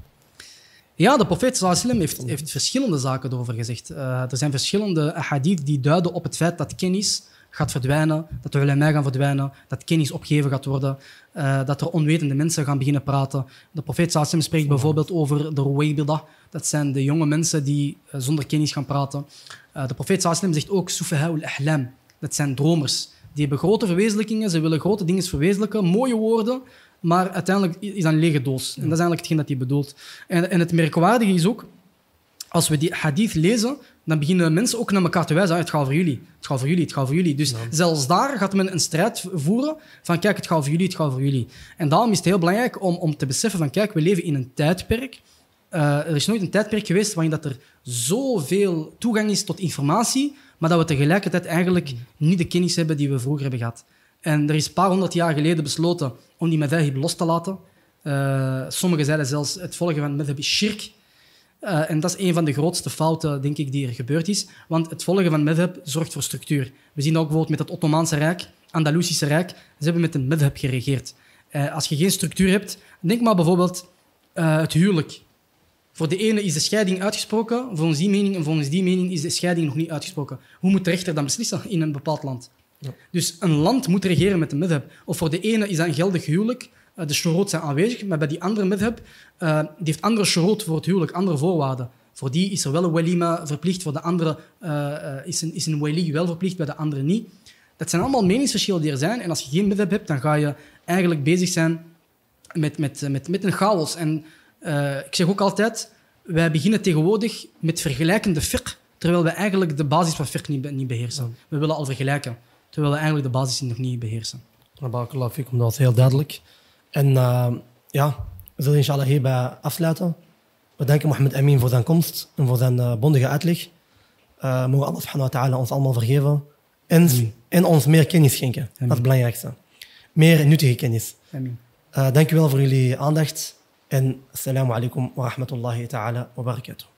Ja, de profeet sallallahu heeft, heeft verschillende zaken erover gezegd. Eh, er zijn verschillende hadith die duiden op het feit dat kennis gaat verdwijnen, dat de willen mij gaan verdwijnen, dat kennis opgegeven gaat worden, eh, dat er onwetende mensen gaan beginnen praten. De profeet Sassim spreekt bijvoorbeeld over de Ruwaybida, dat zijn de jonge mensen die eh, zonder kennis gaan praten. Eh, de profeet Sassim zegt ook Sufaha'ul Ahlam, dat zijn dromers. Die hebben grote verwezenlijkingen, ze willen grote dingen verwezenlijken, mooie woorden, maar uiteindelijk is dat een lege doos. En dat is eigenlijk hetgeen dat hij bedoelt. En, en het merkwaardige is ook, als we die hadith lezen, dan beginnen mensen ook naar elkaar te wijzen. Ah, het gaat voor jullie, het gaat voor jullie, het gaat voor jullie. Dus zelfs daar gaat men een strijd voeren van kijk, het gaat voor jullie, het gaat voor jullie. En daarom is het heel belangrijk om, om te beseffen van kijk, we leven in een tijdperk. Eh, er is nooit een tijdperk geweest waarin dat er zoveel toegang is tot informatie, maar dat we tegelijkertijd eigenlijk niet de kennis hebben die we vroeger hebben gehad. En er is een paar honderd jaar geleden besloten om die madhab los te laten. Eh, sommigen zeiden zelfs het volgen van madhab is shirk. Eh, en dat is een van de grootste fouten, denk ik, die er gebeurd is. Want het volgen van medheb zorgt voor structuur. We zien dat ook bijvoorbeeld met het Ottomaanse Rijk, Andalusische Rijk. Ze hebben met een medheb geregeerd. Eh, als je geen structuur hebt, denk maar bijvoorbeeld eh, het huwelijk. Voor de ene is de scheiding uitgesproken, volgens die mening en volgens die mening is de scheiding nog niet uitgesproken. Hoe moet de rechter dan beslissen in een bepaald land? Ja. Dus een land moet regeren met een medheb. Of voor de ene is dat een geldig huwelijk, eh, de shorot zijn aanwezig, maar bij die andere madhab, eh, die heeft andere shorot voor het huwelijk, andere voorwaarden. Voor die is er wel een walima verplicht, voor de andere eh, is, een, is een wali wel verplicht, bij de andere niet. Dat zijn allemaal meningsverschillen die er zijn. En als je geen madhab hebt, dan ga je eigenlijk bezig zijn met, met, met, met een chaos. En ik zeg ook altijd, wij beginnen tegenwoordig met vergelijkende fiqh, terwijl we eigenlijk de basis van fiqh niet, niet beheersen. We willen al vergelijken, terwijl we eigenlijk de basis nog niet beheersen. Barakallah, ik dat heel duidelijk. En eh, ja, we zullen inshallah hierbij afsluiten. We danken Mohammed Amin voor zijn komst en voor zijn eh, bondige uitleg. Uh, mogen Allah subhanahu wa ta'ala ons allemaal vergeven. En, en ons meer kennis schenken. Dat is het belangrijkste. Meer nuttige kennis. dank u wel voor jullie aandacht. En assalamu alaikum wa rahmatullahi ta'ala wa barakatuh.